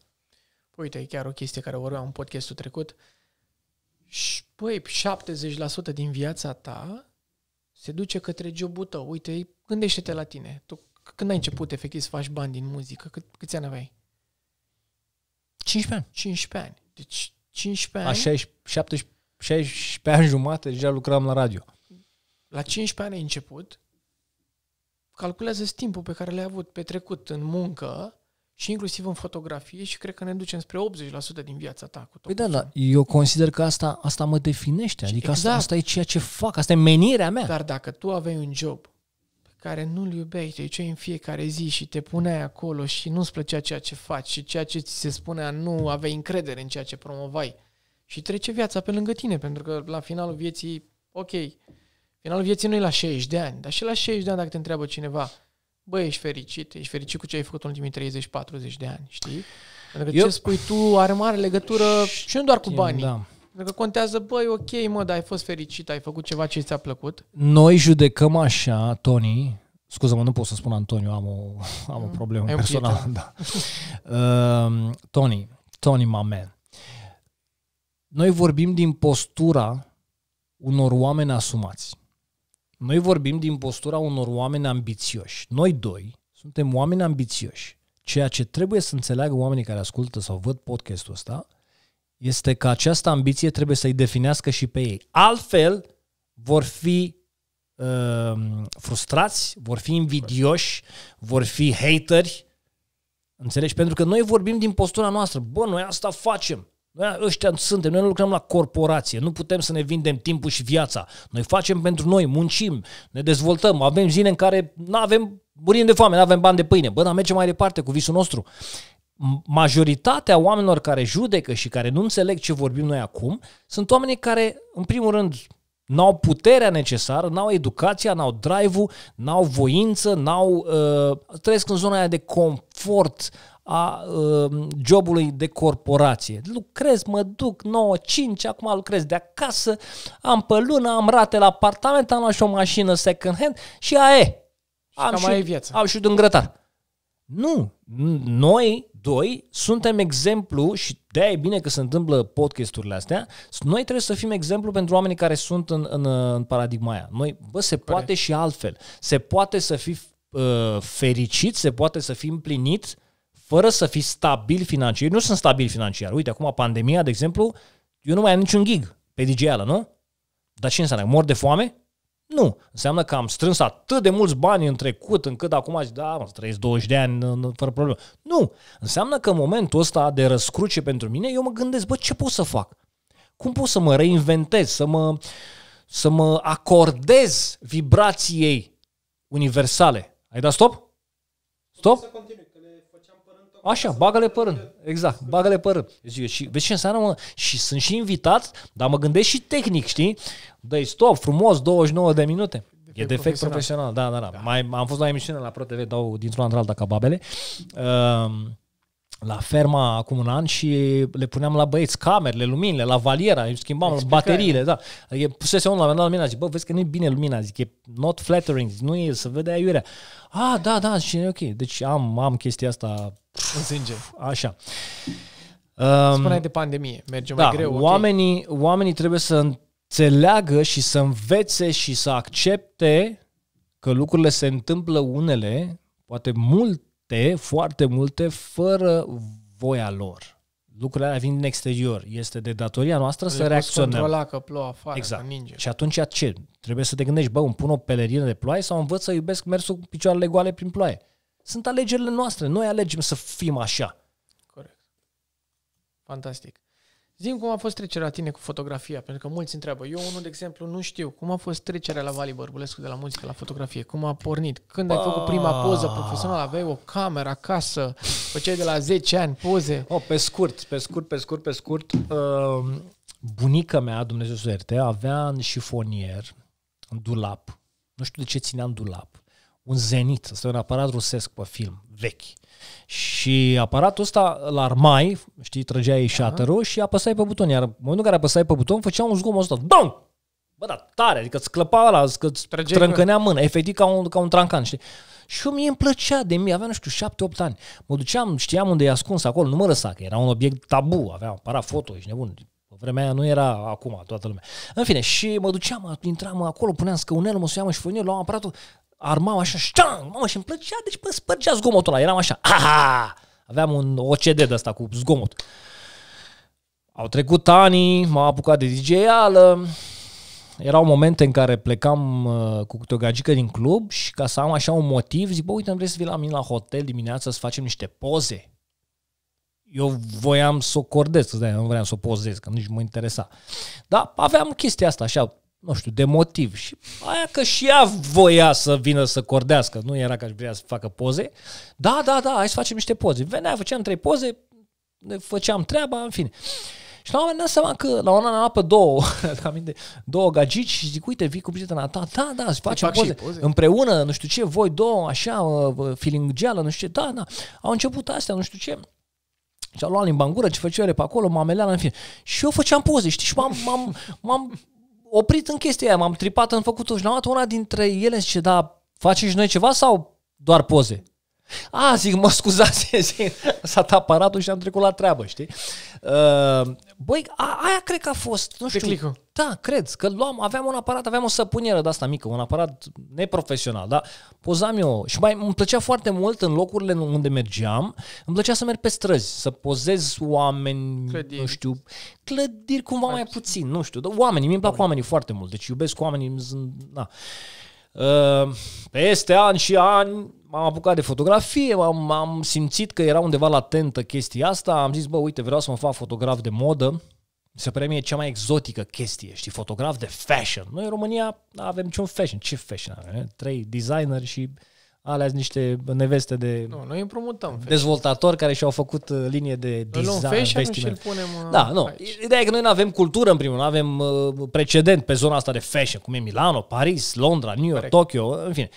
Păi, uite, e chiar o chestie care vorbeam în podcastul trecut. Și, băi, 70% din viața ta se duce către jobul tău. Uite, gândește-te la tine. Tu când ai început efectiv să faci bani din muzică, cât, câți ani aveai? 15 ani. 15 ani. Deci 15 ani. A 16, 17, 16 ani jumate deja lucram la radio. La 15 ani ai început, calculează timpul pe care l-ai avut petrecut în muncă și inclusiv în fotografie și cred că ne ducem spre 80% din viața ta cu Păi da, dar eu consider că asta, asta mă definește, adică exact. asta, asta e ceea ce fac, asta e menirea mea. Dar dacă tu aveai un job pe care nu-l iubeai, te duceai în fiecare zi și te puneai acolo și nu-ți plăcea ceea ce faci și ceea ce ți se spunea nu aveai încredere în ceea ce promovai, și trece viața pe lângă tine, pentru că la finalul vieții, ok, finalul vieții nu e la 60 de ani, dar și la 60 de ani dacă te întreabă cineva, băi, ești fericit, ești fericit cu ce ai făcut în ultimii 30-40 de ani, știi? Pentru că Eu... ce spui tu are mare legătură și nu doar cu banii. Da. Pentru că contează, băi, ok, mă, dar ai fost fericit, ai făcut ceva ce ți-a plăcut. Noi judecăm așa, Tony, scuză-mă, nu pot să spun Antonio, am o, am o mm. problemă ai personală. Da. Uh, <laughs> Tony, Tony, my man. Noi vorbim din postura unor oameni asumați. Noi vorbim din postura unor oameni ambițioși. Noi doi suntem oameni ambițioși. Ceea ce trebuie să înțeleagă oamenii care ascultă sau văd podcastul ăsta este că această ambiție trebuie să-i definească și pe ei. Altfel, vor fi uh, frustrați, vor fi invidioși, vor fi hateri. Înțelegi? Pentru că noi vorbim din postura noastră. Bă, noi asta facem. Noi da, ăștia suntem, noi nu lucrăm la corporație, nu putem să ne vindem timpul și viața. Noi facem pentru noi, muncim, ne dezvoltăm, avem zile în care nu avem, murim de foame, nu avem bani de pâine. Bă, dar mergem mai departe cu visul nostru. Majoritatea oamenilor care judecă și care nu înțeleg ce vorbim noi acum sunt oamenii care, în primul rând, N-au puterea necesară, n-au educația, n-au drive-ul, n-au voință, n-au, uh, trăiesc în zona aia de confort a uh, jobului de corporație. Lucrez, mă duc 9-5, acum lucrez de acasă, am pe lună, am rate la apartament, am luat și o mașină second hand și aia e. Am și, și viața. Am și un grătar. Nu, noi doi suntem exemplu și de e bine că se întâmplă podcasturile astea. Noi trebuie să fim exemplu pentru oamenii care sunt în, în, în paradigma aia. Noi, bă, se Corect. poate și altfel. Se poate să fii uh, fericit, se poate să fii împlinit uh, fără să fii stabil financiar, nu sunt stabil financiar. Uite, acum pandemia, de exemplu, eu nu mai am niciun gig pe DGL, nu? Dar ce înseamnă? Mor de foame? Nu. Înseamnă că am strâns atât de mulți bani în trecut încât acum zic, da, mă, trăiesc 20 de ani fără probleme. Nu. Înseamnă că în momentul ăsta de răscruce pentru mine, eu mă gândesc, bă, ce pot să fac? Cum pot să mă reinventez, să mă, să mă acordez vibrației universale? Ai dat stop? Stop? Să continui. Așa, bagă-le pe rând. Exact, bagă-le pe rând. Zic, și vezi ce înseamnă, mă? Și sunt și invitat, dar mă gândesc și tehnic, știi? Dă-i stop, frumos, 29 de minute. E defect profesional, da, da, da. da. Mai, am fost la emisiune la ProTV, dau dintr un într alta ca babele, ehm, la ferma acum un an și le puneam la băieți camerele, luminile, la valiera, îi schimbam Explicai. bateriile, da. E adică pusese unul la mine, la mine, zic, bă, vezi că nu e bine lumina, zic, e not flattering, nu e, să vede aiurea. A, ah, da, da, și ok. Deci am, am chestia asta în sânge. Așa. Spuneai um, de pandemie, merge da, mai greu. Oamenii, okay. oamenii trebuie să înțeleagă și să învețe și să accepte că lucrurile se întâmplă unele, poate multe, foarte multe, fără voia lor. Lucrurile alea vin din exterior. Este de datoria noastră Le să reacționăm. controla că plouă afară, exact. că ninge. Și atunci ce? Trebuie să te gândești, bă, îmi pun o pelerină de ploaie sau învăț să iubesc mersul cu picioarele goale prin ploaie. Sunt alegerile noastre. Noi alegem să fim așa. Corect. Fantastic. Zim cum a fost trecerea la tine cu fotografia, pentru că mulți întreabă. Eu, unul, de exemplu, nu știu cum a fost trecerea la Vali Bărbulescu de la muzică la fotografie, cum a pornit, când ai făcut prima poză profesională, aveai o cameră acasă, făceai de la 10 ani poze. Oh, pe scurt, pe scurt, pe scurt, pe scurt, uh, bunica mea, Dumnezeu să avea în șifonier, în dulap, nu știu de ce ținea în dulap, un Zenit, e un aparat rusesc pe film, vechi. Și aparatul ăsta la armai, știi, trăgeai shutter da. și apăsai pe buton, iar în momentul în care apăsai pe buton, făcea un zgomot ăsta, dom! Bă, da, tare, adică îți clăpa ăla, îți trâncănea mână. mână, efectiv ca un, ca un trancan, știi? Și mie îmi plăcea de mie, aveam, nu știu, șapte, opt ani. Mă duceam, știam unde e ascuns acolo, nu mă lăsa, că era un obiect tabu, aveam aparat foto, ești nebun, pe vremea aia nu era acum toată lumea. În fine, și mă duceam, intram acolo, puneam scăunelul, mă suiam și funier, luam aparatul, armam așa, ștang, mamă, și îmi plăcea, deci bă, spărgea zgomotul ăla, eram așa, aha! Aveam un OCD de asta cu zgomot. Au trecut ani, m-am apucat de dj -ală. Erau momente în care plecam uh, cu câte o gagică din club și ca să am așa un motiv, zic, bă, uite, vrei să vii la mine la hotel dimineața să facem niște poze? Eu voiam să o cordez, nu vreau să o pozez, că nici mă interesa. Dar aveam chestia asta, așa, nu știu, de motiv. Și aia că și ea voia să vină să cordească, nu era că aș vrea să facă poze. Da, da, da, hai să facem niște poze. Venea, făceam trei poze, ne făceam treaba, în fine. Și la un moment dat seama că la un an am pe două, <laughs> aminte, două gagici și zic, uite, vii cu prietena ta, da, da, îți facem fac poze, poze, împreună, nu știu ce, voi două, așa, feeling geală, nu știu ce, da, da. Au început astea, nu știu ce. Și au luat limba în gură, ce făceau ele pe acolo, mameleala, în fine. Și eu făceam poze, știi, și m-am, m-am, m-am oprit în chestia aia, m-am tripat, am făcut-o și am una dintre ele zice, da, faci și noi ceva sau doar poze? A, zic, mă scuzați, <laughs> zic, s-a dat aparatul și am trecut la treabă, știi? Uh, băi, a, aia cred că a fost, nu știu. Declicul. Da, cred, că luam, aveam un aparat, aveam o săpunieră de asta mică, un aparat neprofesional, da. pozam eu și mai îmi plăcea foarte mult în locurile unde mergeam, îmi plăcea să merg pe străzi, să pozez oameni, clădiri. nu știu, clădiri cumva mai, mai puțin, nu știu, dar oamenii, mi-mi plac oamenii foarte mult, deci iubesc oamenii, na. Da. Ehm, peste ani și ani m-am apucat de fotografie, am, am simțit că era undeva latentă chestia asta, am zis, bă, uite, vreau să mă fac fotograf de modă, se pare mie cea mai exotică chestie, știi, fotograf de fashion. Noi în România avem niciun fashion. Ce fashion avem? Eh? Trei designeri și alea sunt niște neveste de nu, noi împrumutăm dezvoltatori care și-au făcut uh, linie de design, vestiment. punem uh, da, nu. Aici. Ideea e că noi nu avem cultură, în primul rând, nu avem uh, precedent pe zona asta de fashion, cum e Milano, Paris, Londra, New York, Correct. Tokyo, în fine.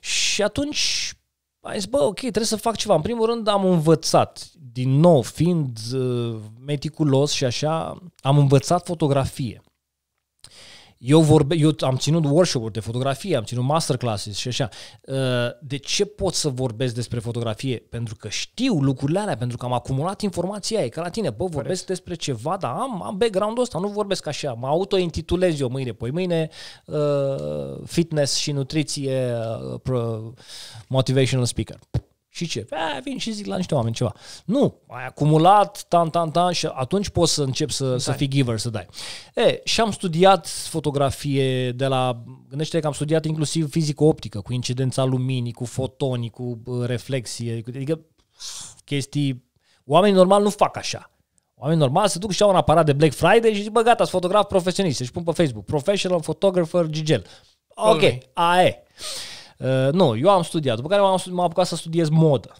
Și atunci ai zis, bă, ok, trebuie să fac ceva. În primul rând am învățat, din nou, fiind uh, meticulos și așa, am învățat fotografie. Eu, vorbe, eu am ținut workshop-uri de fotografie, am ținut masterclasses și așa. Uh, de ce pot să vorbesc despre fotografie? Pentru că știu lucrurile alea, pentru că am acumulat informația e ca la tine. Bă, vorbesc Correct. despre ceva, dar am, am background-ul ăsta, nu vorbesc așa. Mă auto-intitulez eu mâine, poi mâine uh, fitness și nutriție uh, motivational speaker. Și ce? A, vin și zic la niște oameni ceva. Nu, ai acumulat, tan, tan, tan și atunci poți să începi să, dai. să fii giver, să dai. E, și am studiat fotografie de la, gândește că am studiat inclusiv fizico-optică, cu incidența luminii, cu fotonii, cu reflexie, cu, adică chestii... Oamenii normal nu fac așa. Oamenii normal se duc și au un aparat de Black Friday și zic, bă, gata, sunt fotograf profesionist, și pun pe Facebook, professional photographer Gigel. Ok, aia Uh, nu, eu am studiat, după care m-am, m-am apucat să studiez modă.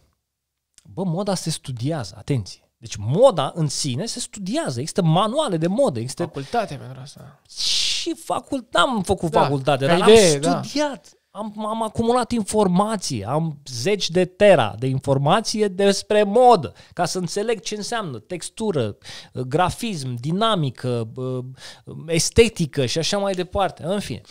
Bă, moda se studiază, atenție. Deci moda în sine se studiază, există manuale de modă, există... Facultate pentru asta. Și facultate, am făcut da, facultate, dar idee, am da. studiat. Da. Am, am acumulat informații, am zeci de tera de informație despre modă, ca să înțeleg ce înseamnă textură, grafism, dinamică, estetică și așa mai departe. În fine. Uh,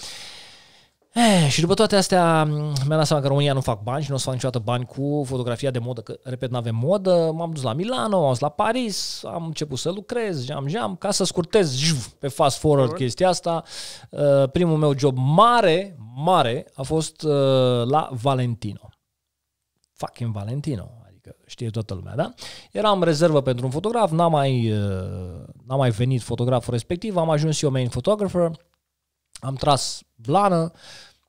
Eh, și după toate astea, mi-am dat seama că România nu fac bani și nu o să fac niciodată bani cu fotografia de modă, că, repet, nu avem modă. M-am dus la Milano, am dus la Paris, am început să lucrez, jam, jam, ca să scurtez jv, pe fast forward chestia asta. primul meu job mare, mare, a fost la Valentino. Fucking Valentino adică știe toată lumea, da? Eram rezervă pentru un fotograf, n-a mai, n-a mai venit fotograful respectiv, am ajuns eu main photographer, am tras blană, uh,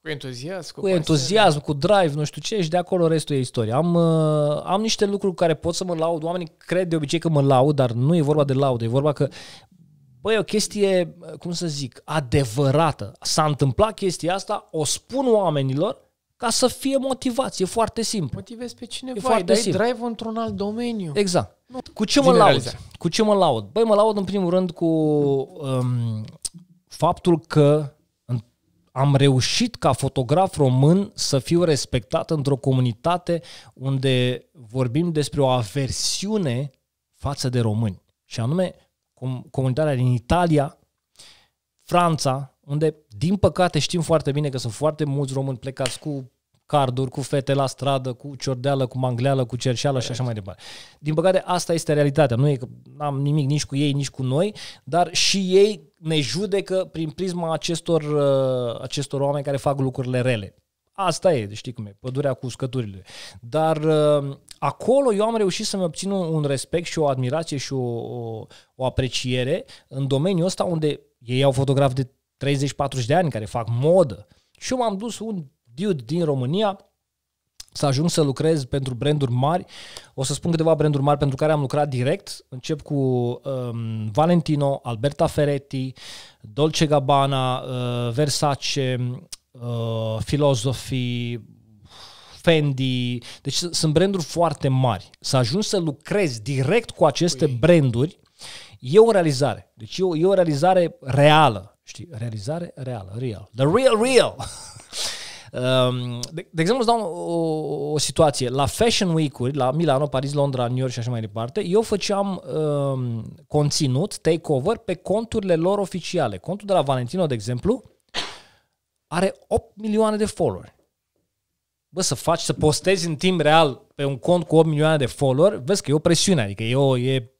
cu entuziasm, cu, cu entuziasm, cu drive, nu știu ce, și de acolo restul e istorie. Am, uh, am niște lucruri care pot să mă laud, oamenii cred de obicei că mă laud, dar nu e vorba de laudă, e vorba că Băi, o chestie, uh, cum să zic, adevărată. S-a întâmplat chestia asta, o spun oamenilor ca să fie motivație, E foarte simplu. Motivezi pe cineva, e foarte dai simplu. drive într-un alt domeniu. Exact. Nu. Cu ce mă laud? Cu ce mă laud? Băi, mă laud în primul rând cu um, faptul că am reușit ca fotograf român să fiu respectat într-o comunitate unde vorbim despre o aversiune față de români. Și anume comunitatea din Italia, Franța, unde, din păcate, știm foarte bine că sunt foarte mulți români plecați cu carduri, cu fete la stradă, cu ciordeală, cu mangleală, cu cerșeală și așa mai departe. Din păcate, asta este realitatea. Nu e că am nimic nici cu ei, nici cu noi, dar și ei ne judecă prin prisma acestor, uh, acestor oameni care fac lucrurile rele. Asta e, știi cum e, pădurea cu uscăturile. Dar uh, acolo eu am reușit să-mi obțin un respect și o admirație și o, o, o apreciere în domeniul ăsta unde ei au fotografi de 30-40 de ani care fac modă. Și eu m-am dus un dude din România, să ajung să lucrez pentru branduri mari. O să spun câteva branduri mari pentru care am lucrat direct. Încep cu um, Valentino, Alberta Ferretti, Dolce Gabbana, uh, Versace, uh, Philosophy, Fendi. Deci sunt branduri foarte mari. Să ajung să lucrez direct cu aceste Ui. branduri e o realizare. Deci e o, e o realizare reală. Știi? Realizare reală. Real. The real real. <laughs> Ehm, de, de exemplu, îți dau o, o, situație. La Fashion Week-uri, la Milano, Paris, Londra, New York și așa mai departe, eu făceam um, conținut, takeover, pe conturile lor oficiale. Contul de la Valentino, de exemplu, are 8 milioane de followeri. Bă, să faci, să postezi în timp real pe un cont cu 8 milioane de follower, vezi că e o presiune, adică e, o, e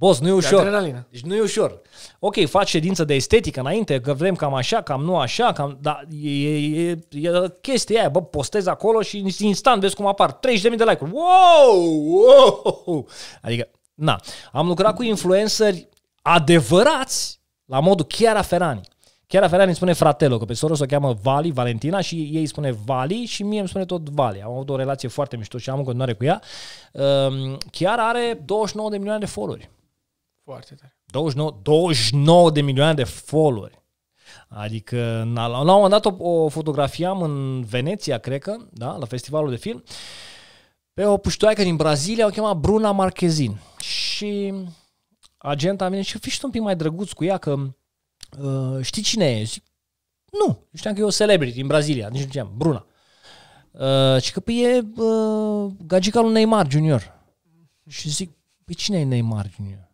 Boss, nu e ușor. Adrenalină. Deci nu e ușor. Ok, faci ședință de estetică înainte, că vrem cam așa, cam nu așa, cam, dar e, e, e chestia aia, bă, postez acolo și instant vezi cum apar 30.000 de like-uri. Wow! wow! Adică, na, am lucrat cu influenceri adevărați, la modul Chiara aferani. Chiara aferani îmi spune fratelo, că pe soră o cheamă Vali, Valentina și ei spune Vali și mie îmi spune tot Vali. Am avut o relație foarte mișto și am în continuare cu ea. Ehm, chiar are 29 de milioane de followeri. Foarte tare. 29, 29 de milioane de followeri. Adică, la, la un moment dat o, o fotografiam în Veneția, cred că, da, la festivalul de film, pe o puștoaică din Brazilia, o chema Bruna Marchezin. Și agenta vine și fii un pic mai drăguț cu ea, că uh, știi cine e? Zic, nu, știam că e o celebrity din Brazilia, nici nu știam, Bruna. Uh, și că păi e uh, gagica lui Neymar Junior. Și zic, pe păi cine e Neymar Junior?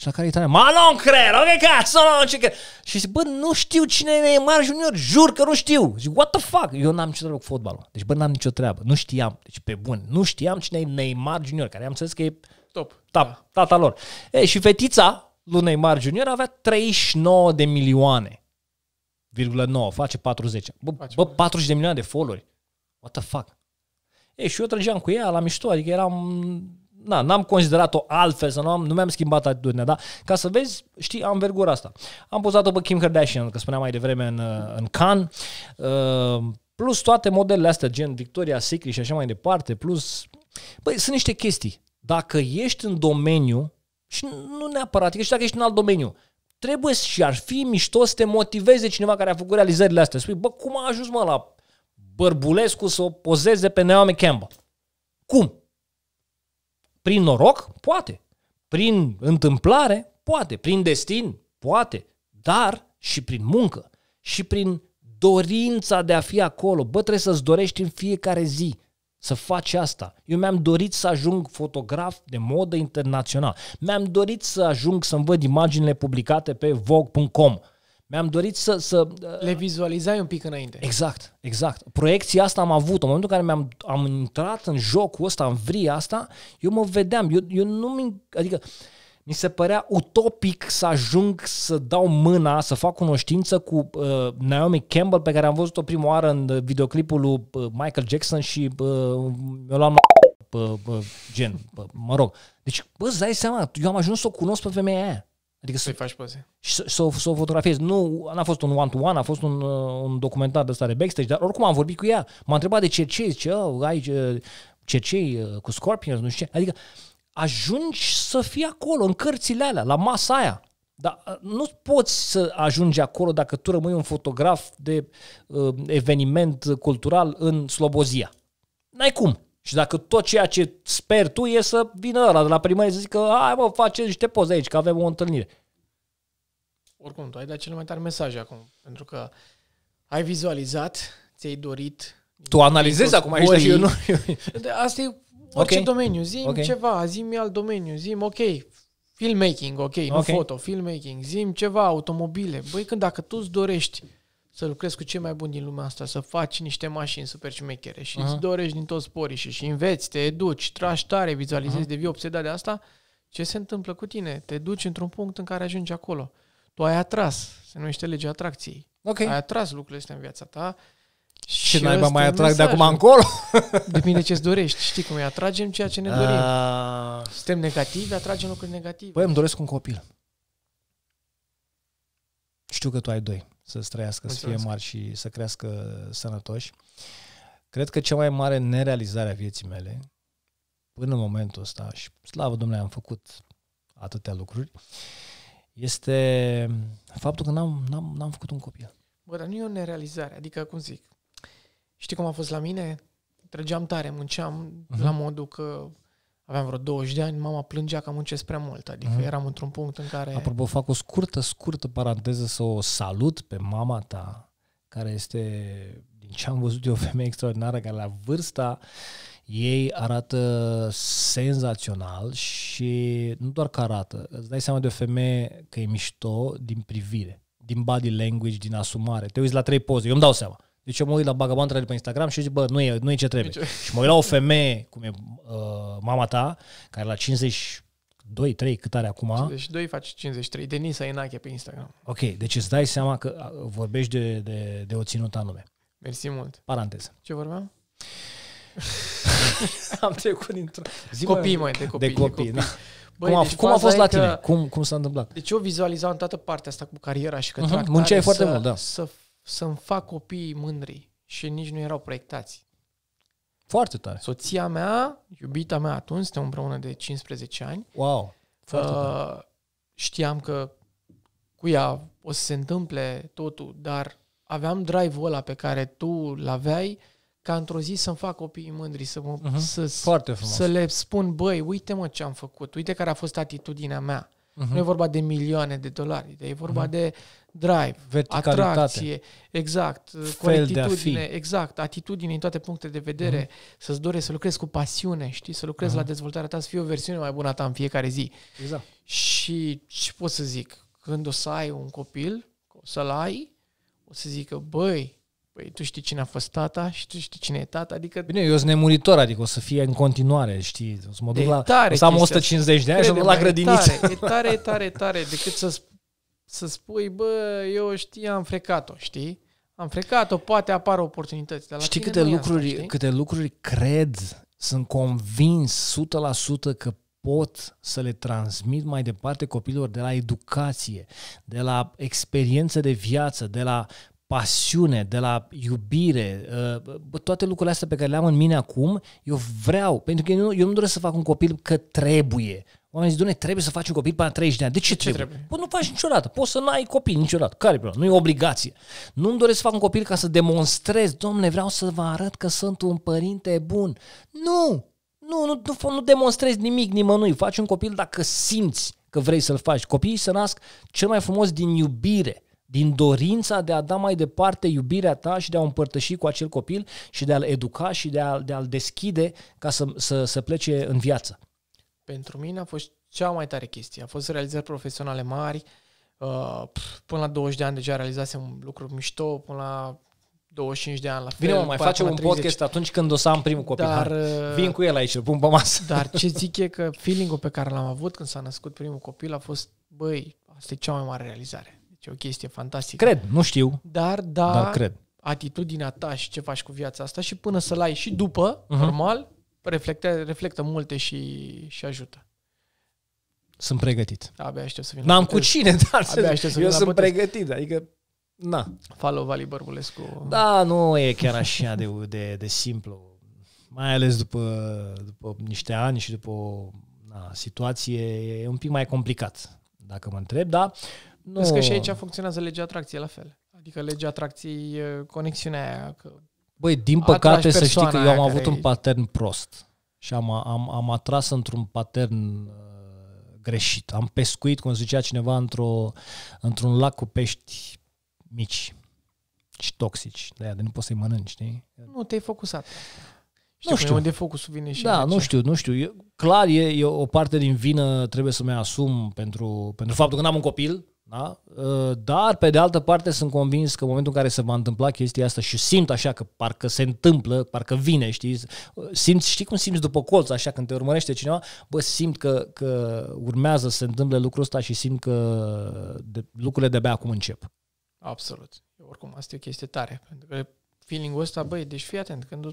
Și la care tare, ma nu cred, che cazzo, nu ci credo. Și zic, bă, nu știu cine e Neymar Junior, jur că nu știu. Zic, what the fuck? Eu n-am nicio treabă cu fotbalul. Deci, bă, n-am nicio treabă. Nu știam, deci pe bun, nu știam cine e Neymar Junior, care am înțeles că e top, top da. tata lor. E, și fetița lui Neymar Junior avea 39 de milioane. 9, face 40. Bă, face bă 40 de milioane de followeri. What the fuck? E, și eu trăgeam cu ea la mișto, adică eram na, n-am considerat-o altfel, să nu, am, nu mi-am schimbat atitudinea, da? Ca să vezi, știi, am vergura asta. Am pozat-o pe Kim Kardashian, că spuneam mai devreme în, în Cannes, uh, plus toate modelele astea, gen Victoria Secret și așa mai departe, plus... Băi, sunt niște chestii. Dacă ești în domeniu, și nu neapărat, și dacă ești în alt domeniu, trebuie și ar fi mișto să te motiveze cineva care a făcut realizările astea. Spui, bă, cum a ajuns, mă, la Bărbulescu să o pozeze pe Naomi Campbell? Cum? Prin noroc? Poate. Prin întâmplare? Poate. Prin destin? Poate. Dar și prin muncă. Și prin dorința de a fi acolo. Bă, trebuie să-ți dorești în fiecare zi să faci asta. Eu mi-am dorit să ajung fotograf de modă internațional. Mi-am dorit să ajung să-mi văd imaginile publicate pe vogue.com mi-am dorit să, să... Uh, Le vizualizai un pic înainte. Exact, exact. Proiecția asta am avut-o. În momentul în care mi-am am intrat în jocul ăsta, în vria asta, eu mă vedeam. Eu, eu nu mi... Adică mi se părea utopic să ajung să dau mâna, să fac cunoștință cu uh, Naomi Campbell, pe care am văzut-o prima oară în videoclipul lui uh, Michael Jackson și uh, eu l-am uh, uh, gen, uh, mă rog. Deci, bă, îți dai seama, eu am ajuns să o cunosc pe femeia aia. Adică să-i faci poze. Și să, să, să o fotografiezi. Nu, n-a fost un one-to-one, a fost un, uh, un documentar de stare backstage, dar oricum am vorbit cu ea. M-a întrebat de cercei, ce oh, ai uh, cercei uh, cu Scorpions, nu știu ce. Adică ajungi să fii acolo, în cărțile alea, la masa aia. Dar nu poți să ajungi acolo dacă tu rămâi un fotograf de uh, eveniment cultural în Slobozia. N-ai cum. Și dacă tot ceea ce sper tu e să vină ăla de la primărie să zică hai mă, face niște poze aici, că avem o întâlnire. Oricum, tu ai dat cel mai tare mesaj acum, pentru că ai vizualizat, ți-ai dorit... Tu analizezi acum aici, dar eu nu... <laughs> Asta e orice okay. domeniu. Zim okay. ceva, zim alt domeniu, zim ok, filmmaking, ok, okay. nu foto, filmmaking, zim ceva, automobile. Băi, când dacă tu îți dorești să lucrezi cu cei mai buni din lumea asta, să faci niște mașini super șmechere și uh-huh. îți dorești din toți sporii și, și înveți, te educi, tragi tare, vizualizezi, uh-huh. devii obsedat de asta, ce se întâmplă cu tine? Te duci într-un punct în care ajungi acolo. Tu ai atras, se numește legea atracției. Okay. Ai atras lucrurile astea în viața ta. Și, și naiba mai atrag de acum încolo? <laughs> Depinde ce-ți dorești. Știi cum e? Atragem ceea ce ne dorim. Uh... Suntem negativi, atragem lucruri negative. Băi, îmi doresc un copil. Știu că tu ai doi să trăiască, Mulțumesc. să fie mari și să crească sănătoși. Cred că cea mai mare nerealizare a vieții mele, până în momentul ăsta, și slavă Domnului am făcut atâtea lucruri, este faptul că n-am, n-am, n-am făcut un copil. Bă, dar nu e o nerealizare, adică, cum zic, știi cum a fost la mine? Trăgeam tare, munceam uh-huh. la modul că aveam vreo 20 de ani, mama plângea că muncesc prea mult, adică uh-huh. eram într-un punct în care... Apropo, fac o scurtă, scurtă paranteză să o salut pe mama ta, care este, din ce am văzut eu, o femeie extraordinară, care la vârsta ei arată senzațional și nu doar că arată, îți dai seama de o femeie că e mișto din privire, din body language, din asumare. Te uiți la trei poze, eu îmi dau seama. Deci eu mă uit la bagabantele pe Instagram și zic, bă, nu e, nu e ce trebuie. Nici... Deci și mă uit la o femeie, cum e uh, mama ta, care la 50 2, 3, cât are acum? 52 faci 53. Denisa Enache pe Instagram. Ok, deci îți dai seama că vorbești de, de, de o ținută anume. Mersi mult. Paranteză. Ce vorbeam? <laughs> Am trecut dintr-o... Copii, mai de copii. De copii, de copii. Da. Băi, cum, a, deci cum a fost la tine? Că... Cum, cum s-a întâmplat? Deci eu vizualizam toată partea asta cu cariera și că uh-huh, Munceai foarte să, mult, da. Să să-mi fac copiii mândri și nici nu erau proiectați. Foarte tare. Soția mea, iubita mea atunci, suntem împreună de 15 ani. Wow, foarte uh, tare. Știam că cu ea o să se întâmple totul, dar aveam drive-ul ăla pe care tu l-aveai ca într-o zi să-mi fac copiii mândri, să, mă, uh-huh. să, Foarte frumos. să le spun, băi, uite mă ce am făcut, uite care a fost atitudinea mea. Uh-huh. Nu e vorba de milioane de dolari, de, e vorba uh-huh. de drive, atracție, exact, corectitudine, exact, atitudine în toate punctele de vedere, mm să-ți dorești să lucrezi cu pasiune, știi, să lucrezi mm la mhm. dezvoltarea ta, să fie o versiune mai bună a ta în fiecare zi. Exact. Și ce pot să zic? Când o să ai un copil, o să-l ai, o să zică, băi, Păi tu știi cine a fost tata și tu știi cine e tata, adică... Bine, eu sunt nemuritor, adică o să fie în continuare, știi, o să mă duc la... Tare o să am 150 de ani și mă la grădiniță. E tare, e tare, e tare, decât să să spui, bă, eu știi, am frecat-o, știi? Am frecat-o, poate apar oportunități. Dar la știi câte lucruri, asta, știi? câte lucruri cred, sunt convins 100% că pot să le transmit mai departe copilor de la educație, de la experiență de viață, de la pasiune, de la iubire, uh, toate lucrurile astea pe care le am în mine acum, eu vreau, pentru că eu nu, eu nu doresc să fac un copil că trebuie, Oamenii zic, Doamne, trebuie să faci un copil până la 30 de ani. De ce, de ce trebuie? trebuie? Păi nu faci niciodată. Poți să n-ai copii niciodată. Care problema? Nu e obligație. Nu-mi doresc să fac un copil ca să demonstrez, domne, vreau să vă arăt că sunt un părinte bun. Nu! Nu, nu, nu, nu demonstrezi nimic nimănui. Faci un copil dacă simți că vrei să-l faci. Copiii se nasc cel mai frumos din iubire din dorința de a da mai departe iubirea ta și de a o împărtăși cu acel copil și de a-l educa și de, a, de a-l deschide ca să, să, să plece în viață. Pentru mine a fost cea mai tare chestie. A fost realizări profesionale mari. Uh, până la 20 de ani deja realizasem lucruri mișto, până la 25 de ani la fel. Vine, mă, mai face un 30. podcast atunci când o să am primul copil. Dar, uh, Vin cu el aici, îl pun pe masă. Dar ce <laughs> zic e că feeling-ul pe care l-am avut când s-a născut primul copil a fost, băi, asta e cea mai mare realizare. Deci e o chestie fantastică. Cred, nu știu. Dar, da, dar cred. atitudinea ta și ce faci cu viața asta și până să-l ai și după, uh-huh. normal, reflectă, reflectă multe și, și ajută. Sunt pregătit. Abia aștept să vin N-am cu cine, dar Abia aștept să vin eu sunt botez. pregătit, adică na. Follow Vali Bărbulescu. Da, nu e chiar așa de, de, de simplu. Mai ales după, după niște ani și după na, situație e un pic mai complicat, dacă mă întreb, da. Nu. Vezi că și aici funcționează legea atracției la fel. Adică legea atracției, conexiunea aia, că Băi, din păcate să știi că eu am avut un pattern prost și am, am, am atras într-un pattern uh, greșit. Am pescuit, cum zicea cineva, într-o, într-un lac cu pești mici și toxici. De aia de nu poți să-i mănânci, știi? Nu, te-ai focusat. Știu nu știu. unde focusul vine și Da, nu știu, nu știu. Eu, clar, e, e o parte din vină trebuie să mi asum pentru, pentru faptul că n-am un copil, da? Uh, dar, pe de altă parte, sunt convins că în momentul în care se va întâmpla chestia asta și simt așa că parcă se întâmplă, parcă vine, știi? Simți, știi cum simți după colț, așa, când te urmărește cineva? Bă, simt că, că urmează să se întâmple lucrul ăsta și simt că de, lucrurile de-abia acum încep. Absolut. Oricum, asta e o chestie tare. Pentru că feeling-ul ăsta, băi, deci fii atent, când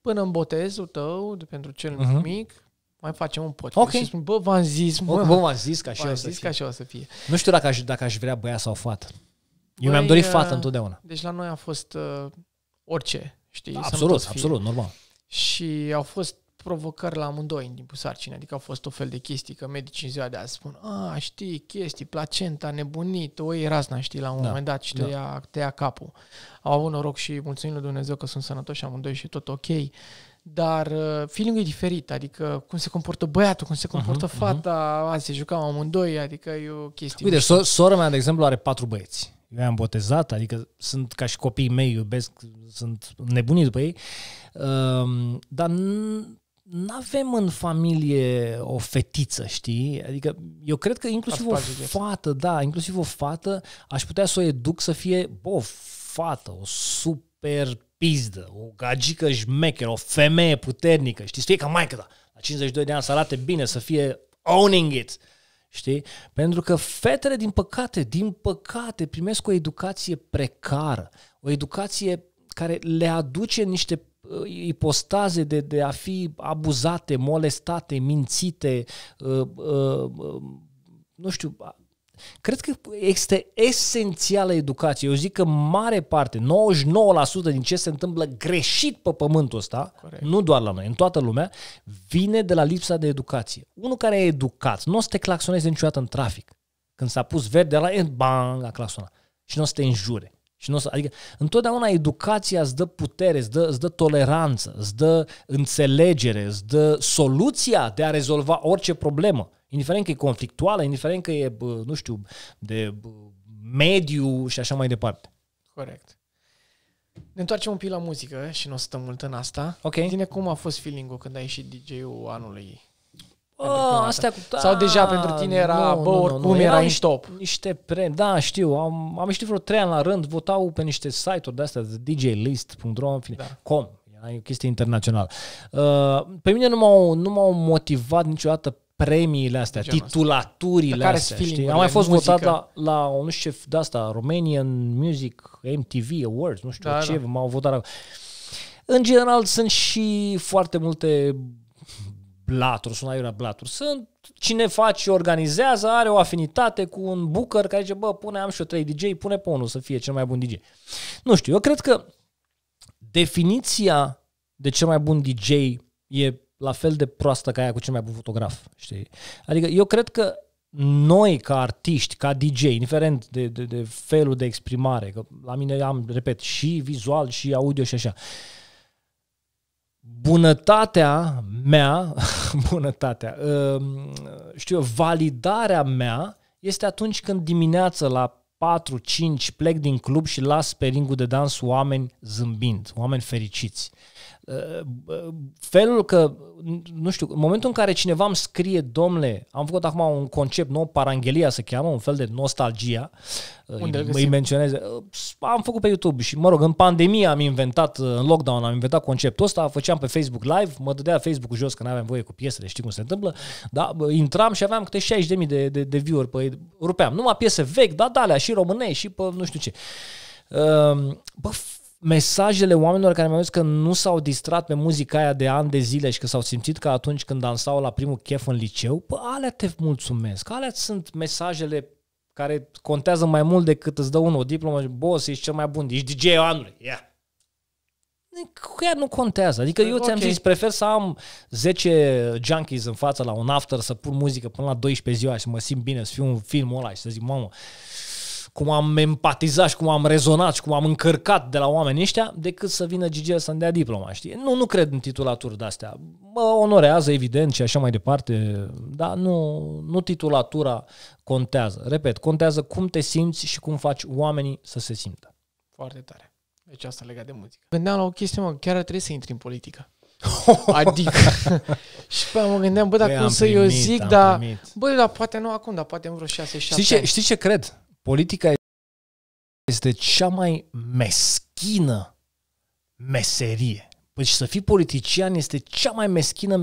până în botezul tău, de pentru cel uh-huh. mic, mai facem un podcast. Okay. Și spun, bă, v-am zis, mă, bă, v-am zis că așa, o să, zis că așa o să fie. Nu știu dacă aș, dacă aș vrea băiat sau fată. Eu Băi, mi-am dorit uh, fată întotdeauna. Deci la noi a fost uh, orice, știi? Absolut, absolut, normal. Și au fost provocări la amândoi în timpul sarcinii, adică au fost o fel de chestii, că medicii în ziua de azi spun, a, știi, chestii, placenta, nebunit, o iei razna, știi, la un da, moment dat și da. ia, te ia capul. Au avut noroc și mulțumim lui Dumnezeu că sunt sănătoși amândoi și tot ok, dar uh, feeling-ul e diferit, adică cum se comportă băiatul, cum se comportă uh-huh, fata, uh-huh. azi se jucau amândoi, adică e o chestie. Uite, so- sora mea, de exemplu, are patru băieți. Eu am botezat, adică sunt ca și copiii mei, iubesc, sunt nebunii după ei, um, dar nu avem în familie o fetiță, știi? Adică eu cred că inclusiv o fată, da, inclusiv o fată, aș putea să o educ să fie o fată, o super pizdă, o gagică șmecheră, o femeie puternică, știi, să fie ca maică da, la 52 de ani să arate bine, să fie owning it, știi? Pentru că fetele, din păcate, din păcate, primesc o educație precară, o educație care le aduce niște uh, ipostaze de, de a fi abuzate, molestate, mințite, uh, uh, uh, nu știu, Cred că este esențială educație. Eu zic că mare parte, 99% din ce se întâmplă greșit pe pământul ăsta, Corect. nu doar la noi, în toată lumea, vine de la lipsa de educație. Unul care e educat, nu o să te claxoneze niciodată în trafic. Când s-a pus verde la el, bang, a claxonat. Și nu o să te înjure. Și nu o să, adică, întotdeauna educația îți dă putere, îți dă, îți dă toleranță, îți dă înțelegere, îți dă soluția de a rezolva orice problemă. Indiferent că e conflictuală, indiferent că e, nu știu, de mediu și așa mai departe. Corect. Ne întoarcem un pic la muzică și nu o stăm mult în asta. Ok. Tine cum a fost feeling-ul când ai ieșit DJ-ul anului? Oh, asta cu... ta... Sau deja pentru ah, tine era, no, bă, no, oricum no. era în top. Niște pre... Da, știu, am, am ieșit vreo trei ani la rând, votau pe niște site-uri de-astea, de djlist.ro, în fine, da. com, e o chestie internațională. Uh, pe mine nu m-au, nu m-au motivat niciodată premiile astea, Genos. titulaturile care astea, știi? Am mai fost muzică. votat la, la, nu știu ce, de asta, Romanian Music MTV Awards, nu știu da, ce, da. m-au votat În general sunt și foarte multe blaturi, sunt aiurea blaturi. Sunt cine face, organizează, are o afinitate cu un booker care zice, bă, pune, am și eu trei DJ, pune pe unul să fie cel mai bun DJ. Nu știu, eu cred că definiția de cel mai bun DJ e la fel de proastă ca aia cu cel mai bun fotograf, știi? Adică eu cred că noi ca artiști, ca DJ, indiferent de, de, de felul de exprimare, că la mine am, repet, și vizual, și audio și așa, bunătatea mea, <laughs> bunătatea, um, știu eu, validarea mea este atunci când dimineață la 4-5 plec din club și las pe ringul de dans oameni zâmbind, oameni fericiți. Eh, eh, felul că, nu știu, în momentul în care cineva îmi scrie, domnule, am făcut acum un concept nou, paranghelia se cheamă, un fel de nostalgia, eh, Unde îi, îi menționez, am făcut pe YouTube și, mă rog, în pandemie am inventat, în lockdown am inventat conceptul ăsta, făceam pe Facebook Live, mă dădea Facebook jos că nu aveam voie cu piesele, știi cum se întâmplă, dar intram și aveam câte 60.000 de, de, de view-uri, păi rupeam numai piese vechi, dar dalea și românești și pe nu știu ce. Ehm, bă, mesajele oamenilor care mi-au zis că nu s-au distrat pe muzica aia de ani de zile și că s-au simțit că atunci când dansau la primul chef în liceu, bă, alea te mulțumesc, alea sunt mesajele care contează mai mult decât îți dă unul o diplomă și boss, ești cel mai bun, ești DJ-ul anului, yeah. ea nu contează. Adică eu ți-am okay. zis, prefer să am 10 junkies în față la un after, să pun muzică până la 12 ziua și mă simt bine, să fiu un film ăla și să zic, mamă, cum am empatizat și cum am rezonat și cum am încărcat de la oamenii ăștia, decât să vină Gigi să-mi dea diploma, știi? Nu, nu cred în titulaturi de-astea. Mă onorează, evident, și așa mai departe, dar nu, nu titulatura contează. Repet, contează cum te simți și cum faci oamenii să se simtă. Foarte tare. Deci asta legat de muzică. Gândeam la o chestie, mă, chiar trebuie să intri în politică. <laughs> Adică. <laughs> și pe mă gândeam, bă, dar păi cum să primit, eu zic, dar... Bă, dar poate nu acum, dar poate în vreo 6-7 știi ce, știi ce cred? Politica este cea mai meschină meserie. Păi și să fii politician este cea mai meschină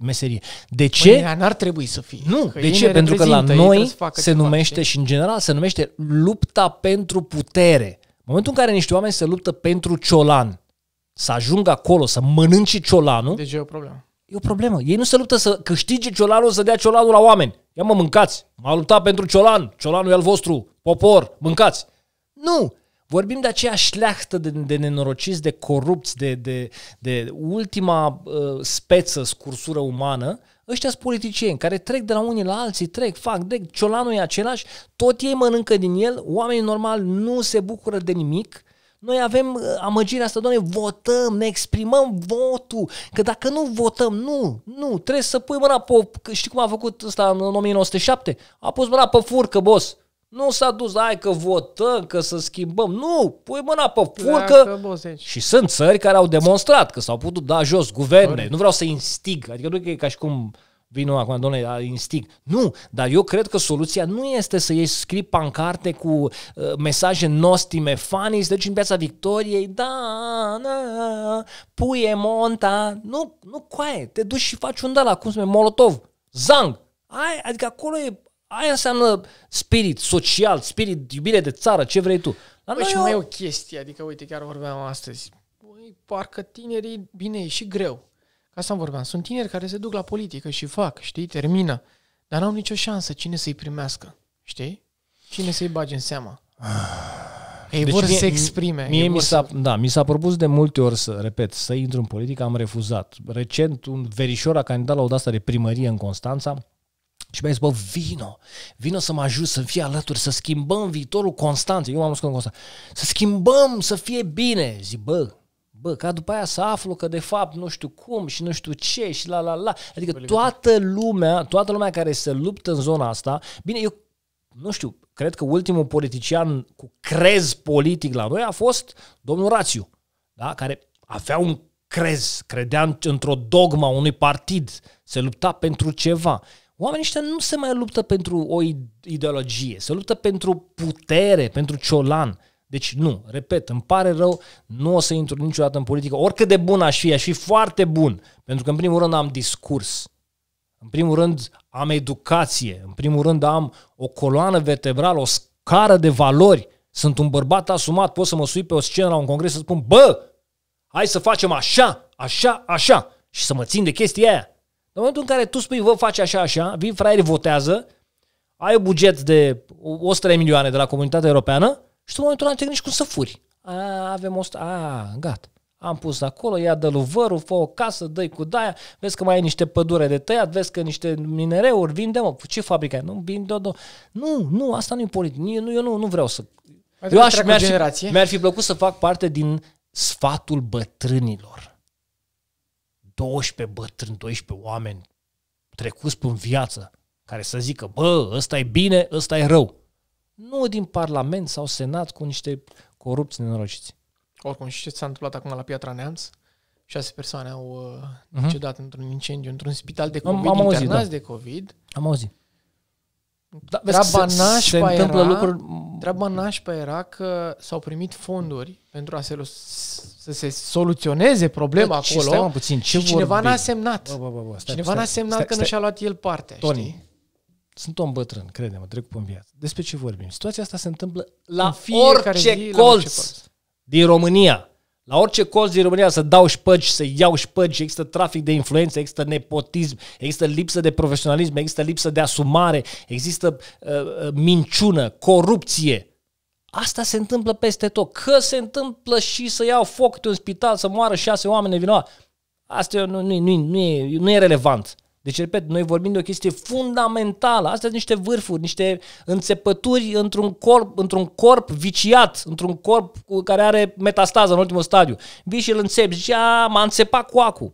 meserie. De păi ce? Păi, n-ar trebui să fii. Nu, că de ce? Pentru că la noi se numește și în general se numește lupta pentru putere. În momentul în care niște oameni se luptă pentru ciolan, să ajungă acolo, să mănânce ciolanul... Deci e o problemă. E o problemă. Ei nu se luptă să câștige ciolanul, să dea ciolanul la oameni. Ia mă, mâncați. M-a luptat pentru ciolan. Ciolanul e al vostru. Popor, mâncați. Nu! Vorbim de aceea șleachtă de, de nenorociți, de corupți, de, de, de ultima uh, speță, scursură umană, ăștia sunt politicieni care trec de la unii la alții, trec, fac, de ciolanul e același, tot ei mănâncă din el, oamenii normali nu se bucură de nimic, noi avem uh, amăgirea asta, doamne, votăm, ne exprimăm votul, că dacă nu votăm, nu, nu, trebuie să pui mâna pe, că știi cum a făcut ăsta în 1907? A pus mâna pe furcă, boss. Nu s-a dus, hai că votăm, că să schimbăm. Nu, pui mâna pe furcă. Deci. și sunt țări care au demonstrat că s-au putut da jos guverne. Nu vreau să instig, adică nu e ca și cum Vino acum, domnule, la instinct. Nu, dar eu cred că soluția nu este să iei scrii pancarte cu uh, mesaje nostime, fanii, să duci în piața Victoriei, da, na, puie monta, nu, nu coaie, te duci și faci un la cum se numește, molotov, zang. Ai, adică acolo e, aia înseamnă spirit social, spirit, iubire de țară, ce vrei tu. Dar păi și mai e o chestie, adică uite, chiar vorbeam astăzi, Băi, parcă tinerii, bine, e și greu, Asta vorbeam. Sunt tineri care se duc la politică și fac, știi, termină, dar n-au nicio șansă cine să-i primească, știi? Cine să-i bage în seama. Că ei deci vor mie, să se exprime. Mie mi s-a, să... da, mi s-a propus de multe ori să, repet, să intru în politică, am refuzat. Recent, un verișor a candidat la o dată de primărie în Constanța și mi-a zis, bă, vino, vino să mă ajut să fie alături, să schimbăm viitorul Constanței. Eu am născut în Constanța. Să schimbăm, să fie bine. Zic, bă, Bă, ca după aia să aflu că de fapt nu știu cum și nu știu ce și la la la. Adică toată lumea, toată lumea care se luptă în zona asta, bine, eu nu știu, cred că ultimul politician cu crez politic la noi a fost domnul Rațiu, da? care avea un crez, credea într-o dogma unui partid, se lupta pentru ceva. Oamenii ăștia nu se mai luptă pentru o ideologie, se luptă pentru putere, pentru ciolan. Deci nu, repet, îmi pare rău, nu o să intru niciodată în politică, oricât de bun aș fi, aș fi foarte bun, pentru că în primul rând am discurs, în primul rând am educație, în primul rând am o coloană vertebrală, o scară de valori, sunt un bărbat asumat, pot să mă sui pe o scenă la un congres să spun, bă, hai să facem așa, așa, așa și să mă țin de chestia aia. În momentul în care tu spui, vă face așa, așa, vin fraierii, votează, ai un buget de 100 de milioane de la comunitatea europeană și tu în momentul ăla nu te gândești cum să furi. A, avem o a, gata. Am pus acolo, ia dă vărul, fă o casă, dă cu daia, vezi că mai ai niște pădure de tăiat, vezi că niște minereuri, vinde mă, ce fabrică ai? Nu, vinde o, Nu, nu, asta nu e politic. Nu, eu nu, nu vreau să... Mai adică eu aș, mi-ar, fi, mi-ar fi plăcut să fac parte din sfatul bătrânilor. 12 bătrâni, 12 oameni trecuți prin viață, care să zică, bă, ăsta e bine, ăsta e rău nu din Parlament sau Senat cu niște corupți nenorociți. Oricum, și ce s-a întâmplat acum la Piatra Neamț? Șase persoane au uh, uh-huh. Mhm. cedat într-un incendiu, într-un spital de COVID, am, am auzit, internați da. de COVID. Am auzit. Da, treaba, se, nașpa se era, lucruri... treaba nașpa era că s-au primit fonduri pentru a se, să se soluționeze problema da, acolo stai, mă, puțin, ce și cineva n-a semnat. Bă, bă, bă, stai, cineva stai, n-a semnat stai, că stai. nu și-a luat el parte. Tony. știi? Sunt om bătrân, crede-mă, trec pe viață. Despre ce vorbim? Situația asta se întâmplă la orice zi, colț, la orice colț din România. La orice colț din România să dau șpăgi, să iau șpăgi, există trafic de influență, există nepotism, există lipsă de profesionalism, există lipsă de asumare, există uh, uh minciună, corupție. Asta se întâmplă peste tot. Că se întâmplă și să iau foc de un spital, să moară șase oameni vinovați. Asta nu, nu, nu, nu, e, nu e relevant. Deci, repet, noi vorbim de o chestie fundamentală. Astea sunt niște vârfuri, niște înțepături într-un corp, într-un corp viciat, într-un corp care are metastază în ultimul stadiu. Vii și îl înțepi, zici, a, m-a înțepat coacul.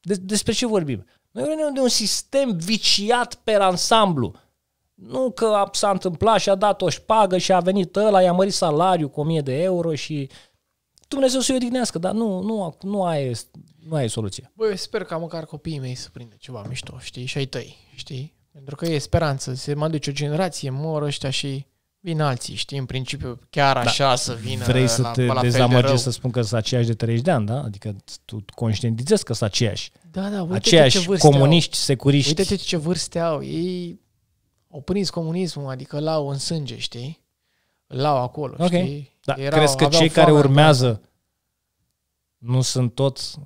De- despre ce vorbim? Noi vorbim de un sistem viciat pe ansamblu. Nu că s-a întâmplat și a dat o șpagă și a venit ăla, i-a mărit salariul cu 1000 de euro și Dumnezeu să-i odihnească, dar nu, nu, nu aia este nu ai soluție. Băi, eu sper ca măcar copiii mei să prindă ceva mișto, știi, și ai tăi, știi? Pentru că e speranță, se mai duce o generație, mor ăștia și vin alții, știi, în principiu chiar da. așa da. să vină Vrei să la, te la dezamăgești de să spun că sunt aceiași de 30 de ani, da? Adică tu conștientizezi că sunt aceiași. Da, da, uite aceiași ce vârste comuniști, au. securiști. Uite ce vârste au. Ei au prins comunismul, adică l-au în sânge, știi? L-au acolo, okay. știi? Da. Erau, Crezi că cei care urmează nu sunt toți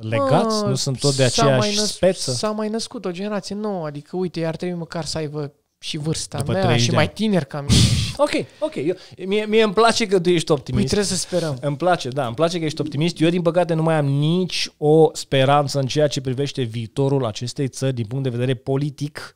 legați? Mă, nu sunt tot de aceeași născ- speță? S-a mai născut o generație nouă, adică uite, ar trebui măcar să aibă și vârsta După mea și mai tineri ca mine. <laughs> ok, ok. Eu, mie, mie îmi place că tu ești optimist. Păi trebuie să sperăm. Îmi place, da, îmi place că ești optimist. Eu, din păcate, nu mai am nici o speranță în ceea ce privește viitorul acestei țări din punct de vedere politic,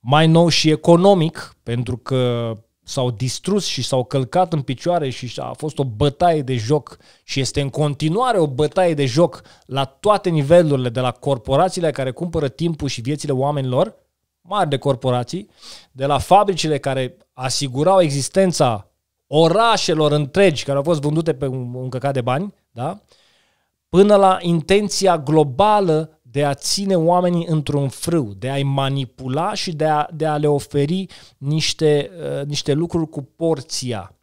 mai nou și economic, pentru că s-au distrus și s-au călcat în picioare și a fost o bătaie de joc și este în continuare o bătaie de joc la toate nivelurile, de la corporațiile care cumpără timpul și viețile oamenilor, mari de corporații, de la fabricile care asigurau existența orașelor întregi care au fost vândute pe un, căcat de bani, da? până la intenția globală de a ține oamenii într-un frâu, de a-i manipula și de a, de a le oferi niște, uh, niște lucruri cu porția.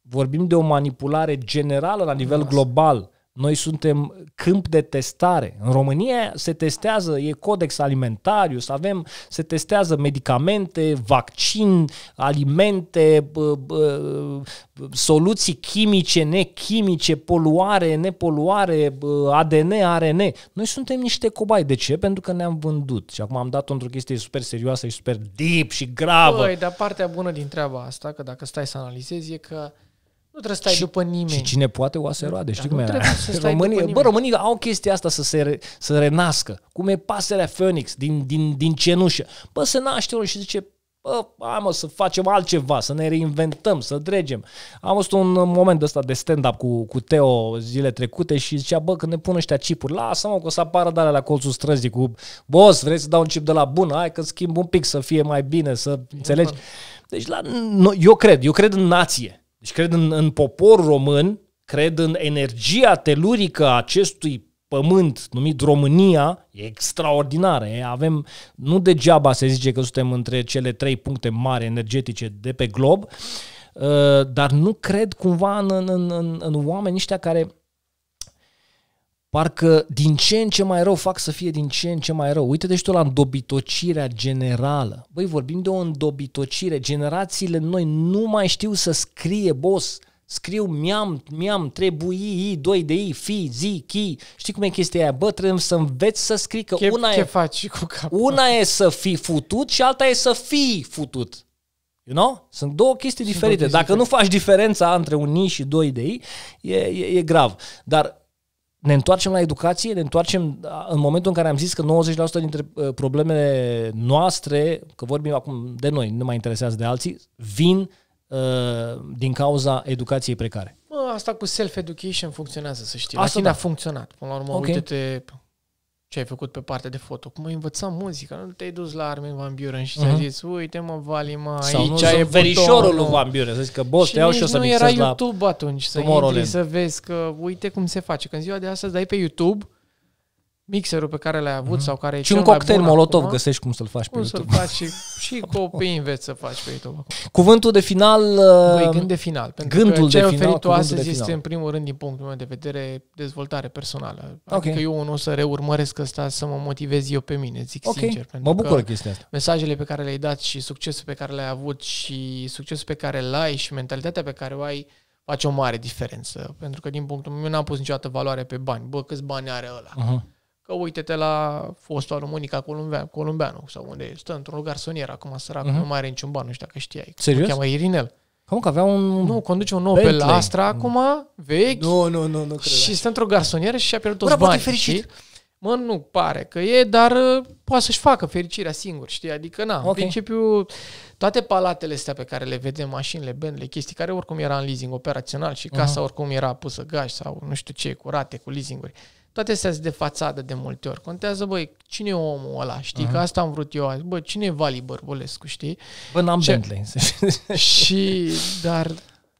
Vorbim de o manipulare generală la nivel global noi suntem câmp de testare. În România se testează, e codex alimentariu, să avem, se testează medicamente, vaccin, alimente, b- b- soluții chimice, nechimice, poluare, nepoluare, b- ADN, ARN. Noi suntem niște cobai. De ce? Pentru că ne-am vândut. Și acum am dat-o într-o chestie super serioasă și super deep și gravă. Păi, dar partea bună din treaba asta, că dacă stai să analizezi, e că nu trebuie să stai și, după nimeni. Și cine poate se da, roade, știi da, cum era? Românii, bă, românii au chestia asta să se re, să renască, cum e pasărea Phoenix din, din, din cenușă. Bă, se naște unul și zice, bă, hai mă, să facem altceva, să ne reinventăm, să dregem. Am fost un moment ăsta de stand-up cu, cu Teo zile trecute și zicea, bă, când ne pun ăștia chipuri, lasă-mă că o să apară de la colțul străzii cu, boss, vrei să dau un chip de la bun, hai că schimb un pic să fie mai bine, să înțelegi. Deci la, eu cred, eu cred în nație. Deci cred în, în popor român, cred în energia telurică a acestui pământ numit România, e extraordinară. Avem, nu degeaba se zice că suntem între cele trei puncte mari energetice de pe glob, uh, dar nu cred cumva în, în, în, în oameni ăștia care Parcă din ce în ce mai rău fac să fie din ce în ce mai rău. Uite deci tu la îndobitocirea generală. Băi, vorbim de o îndobitocire. Generațiile noi nu mai știu să scrie, boss. Scriu mi-am, mi-am, trebuie i, doi de i, fi, zi, chi. Știi cum e chestia aia? Bă, trebuie să înveți să scrii că ce, una, ce e, faci cu capul? una e să fii futut și alta e să fii futut. You know? Sunt două chestii Sunt diferite. Două chestii Dacă diferite. nu faci diferența între un i și doi de i, e, e, e grav. Dar ne întoarcem la educație, ne întoarcem în momentul în care am zis că 90% dintre uh, problemele noastre, că vorbim acum de noi, nu mai interesează de alții, vin uh, din cauza educației precare. Asta cu self-education funcționează, să știi. Asta la tine da. a funcționat. Până la urmă, okay. uite-te ce ai făcut pe partea de foto, cum ai învățat muzica, nu te-ai dus la Armin Van Buren și ți-ai mhm. zis, uite mă, Vali, mă, aici e verișorul lui Van Buren, să zici că boss, te iau și o să nu era YouTube la... atunci, să intri, să vezi că uite cum se face, că în ziua de astăzi dai pe YouTube, mixerul pe care l-ai avut mm-hmm. sau care e Și un cocktail molotov acum, găsești cum să-l faci cum pe YouTube. să-l faci și, și <laughs> copiii înveți să faci pe YouTube. Cuvântul de final... Băi, uh, gând de final. Pentru gândul că ce am oferit tu astăzi este în primul rând din punctul meu de vedere dezvoltare personală. Okay. Adică eu nu o să reurmăresc asta să mă motivez eu pe mine, zic okay. sincer. Pentru mă bucură chestia asta. Mesajele pe care le-ai dat și succesul pe care l-ai avut și succesul pe care l-ai și mentalitatea pe care o ai face o mare diferență. Pentru că din punctul meu n-am pus niciodată valoare pe bani. Bă, câți bani are ăla? Uh-huh că uite-te la fostul al Columbea, Columbeanu sau unde stă într-un garsonier acum sărac, uh-huh. nu mai are niciun ban, nu știu dacă știai. Serios? Îl cheamă Irinel. Cum că avea un... Nu, conduce un nou Bentley. Astra mm. acum, vechi. Nu, nu, nu, nu cred. Și stă într-o garsonieră și a pierdut toți banii. Fericit. Și, mă, nu pare că e, dar uh, poate să-și facă fericirea singur, știi? Adică, na, okay. în principiu, toate palatele astea pe care le vedem, mașinile, Bentley, chestii care oricum era în leasing operațional și mhm. casa uh-huh. oricum era pusă gaj sau nu știu ce, curate, cu leasinguri. uri toate astea sunt de fațadă de multe ori. Contează, băi, cine e omul ăla, știi? Uh-huh. Că asta am vrut eu azi. Băi, cine e Vali Bărbulescu, știi? Bă, n-am ce... Bentley. <laughs> și, dar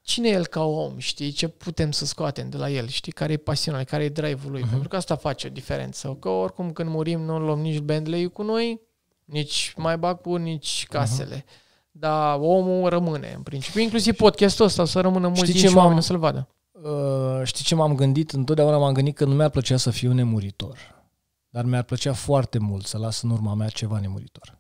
cine e el ca om, știi? Ce putem să scoatem de la el, știi? Care e pasiunea, care e drive-ul lui? Uh-huh. Pentru că asta face o diferență. Că oricum când murim nu luăm nici Bentley cu noi, nici mai cu nici mhm. casele. Uh-huh. Dar omul rămâne, în principiu. Inclusiv podcastul ăsta o să rămână mulți oameni să-l vadă. Uh, știi ce m-am gândit? Întotdeauna m-am gândit că nu mi-ar plăcea să fiu nemuritor. Dar mi-ar plăcea foarte mult să las în urma mea ceva nemuritor.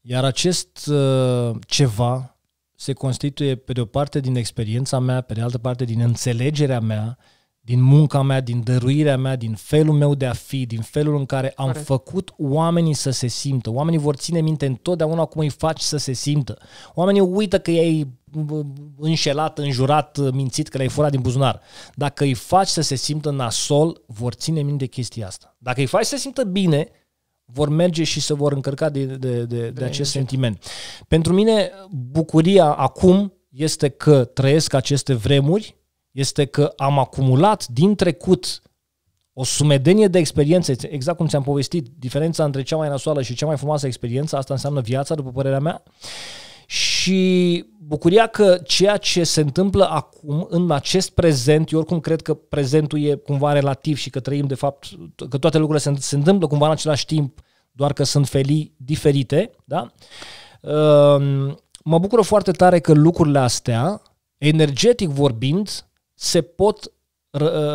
Iar acest uh, ceva se constituie pe de o parte din experiența mea, pe de altă parte din înțelegerea mea uh, din munca mea, din dăruirea mea, din felul meu de a fi, din felul în care am Corect. făcut oamenii să se simtă. Oamenii vor ține minte întotdeauna cum îi faci să se simtă. Oamenii uită că ei uh, înșelat, înjurat, uh, mințit, că le-ai furat din buzunar. Dacă îi faci să se simtă nasol, vor ține minte chestia asta. Dacă îi faci să se simtă bine, vor merge și se vor încărca de, de, de, de, de acest sentiment. Pentru mine, bucuria acum este că trăiesc aceste vremuri, este că am acumulat din trecut o sumedenie de experiențe, exact cum ți-am povestit, diferența între cea mai nasoală și cea mai frumoasă experiență, asta înseamnă viața, după părerea mea, și bucuria că ceea ce se întâmplă acum, în acest prezent, eu oricum cred că prezentul e cumva relativ și că trăim de fapt, că toate lucrurile se, se întâmplă cumva în același timp, doar că sunt felii diferite, da? Ehm, mă bucură foarte tare că lucrurile astea, energetic vorbind, se pot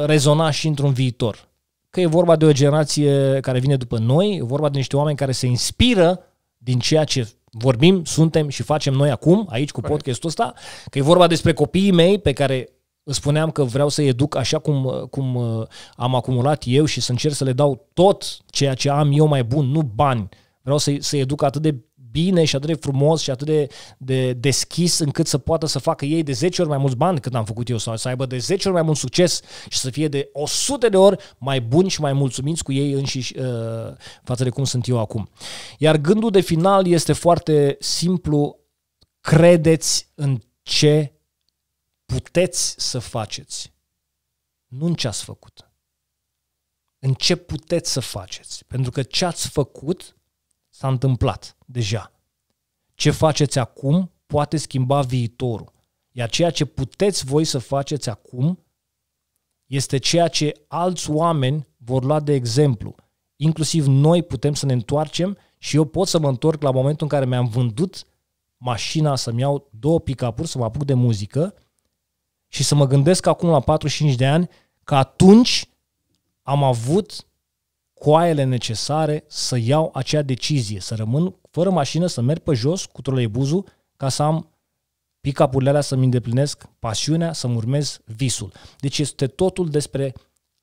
rezona și într-un viitor. Că e vorba de o generație care vine după noi, e vorba de niște oameni care se inspiră din ceea ce vorbim, suntem și facem noi acum, aici cu podcastul ăsta, că e vorba despre copiii mei pe care spuneam că vreau să i educ așa cum, cum uh, am acumulat eu și să încerc să le dau tot ceea ce am eu mai bun, nu bani. Vreau să, să educ atât de bine și atât de frumos și atât de, de deschis încât să poată să facă ei de 10 ori mai mulți bani cât am făcut eu sau să aibă de 10 ori mai mult succes și să fie de 100 de ori mai buni și mai mulțumiți cu ei înșiși uh, față de cum sunt eu acum. Iar gândul de final este foarte simplu, credeți în ce puteți să faceți, nu în ce ați făcut. În ce puteți să faceți. Pentru că ce ați făcut S-a întâmplat deja. Ce faceți acum poate schimba viitorul. Iar ceea ce puteți voi să faceți acum este ceea ce alți oameni vor lua de exemplu. Inclusiv noi putem să ne întoarcem și eu pot să mă întorc la momentul în care mi-am vândut mașina să-mi iau două pick să mă apuc de muzică și să mă gândesc acum la 45 de ani că atunci am avut coaiele necesare să iau acea decizie, să rămân fără mașină, să merg pe jos cu troleibuzul ca să am picapurile alea să-mi îndeplinesc pasiunea, să-mi urmez visul. Deci este totul despre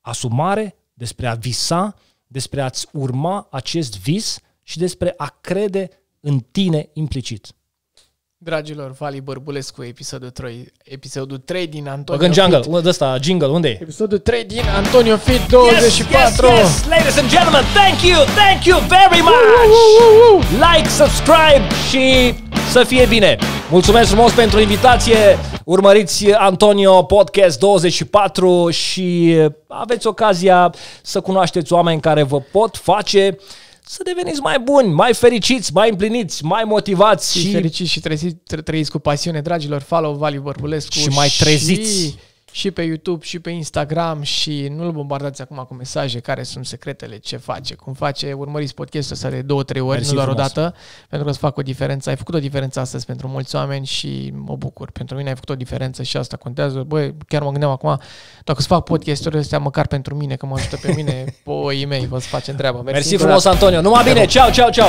asumare, despre a visa, despre a-ți urma acest vis și despre a crede în tine implicit. Dragilor, Vali Bărbulescu, episodul 3, episodul 3 din Antonio Băgând jungle, unde ăsta, jingle, unde e? Episodul 3 din Antonio Fit 24. Yes, yes, yes, ladies and gentlemen, thank you, thank you very much! Uh, uh, uh, like, subscribe și să fie bine! Mulțumesc frumos pentru invitație, urmăriți Antonio Podcast 24 și aveți ocazia să cunoașteți oameni care vă pot face uh, să deveniți mai buni, mai fericiți, mai împliniți, mai motivați. Și, și fericiți și trezi, trăiți cu pasiune, dragilor, follow Vali Bărbulescu. Și mai treziți. Și și pe YouTube și pe Instagram și nu-l bombardați acum cu mesaje care sunt secretele, ce face, cum face. Urmăriți podcastul ăsta de două, trei ori, Mersi nu doar frumos. o dată, pentru că să fac o diferență. Ai făcut o diferență astăzi pentru mulți oameni și mă bucur. Pentru mine ai făcut o diferență și asta contează. Băi, chiar mă gândeam acum, dacă să fac podcasturile astea, măcar pentru mine, că mă ajută pe mine, boi <laughs> mei, vă să facem treaba. Mersi, Mersi frumos, Antonio. Numai bine, ceau, ceau, ceau!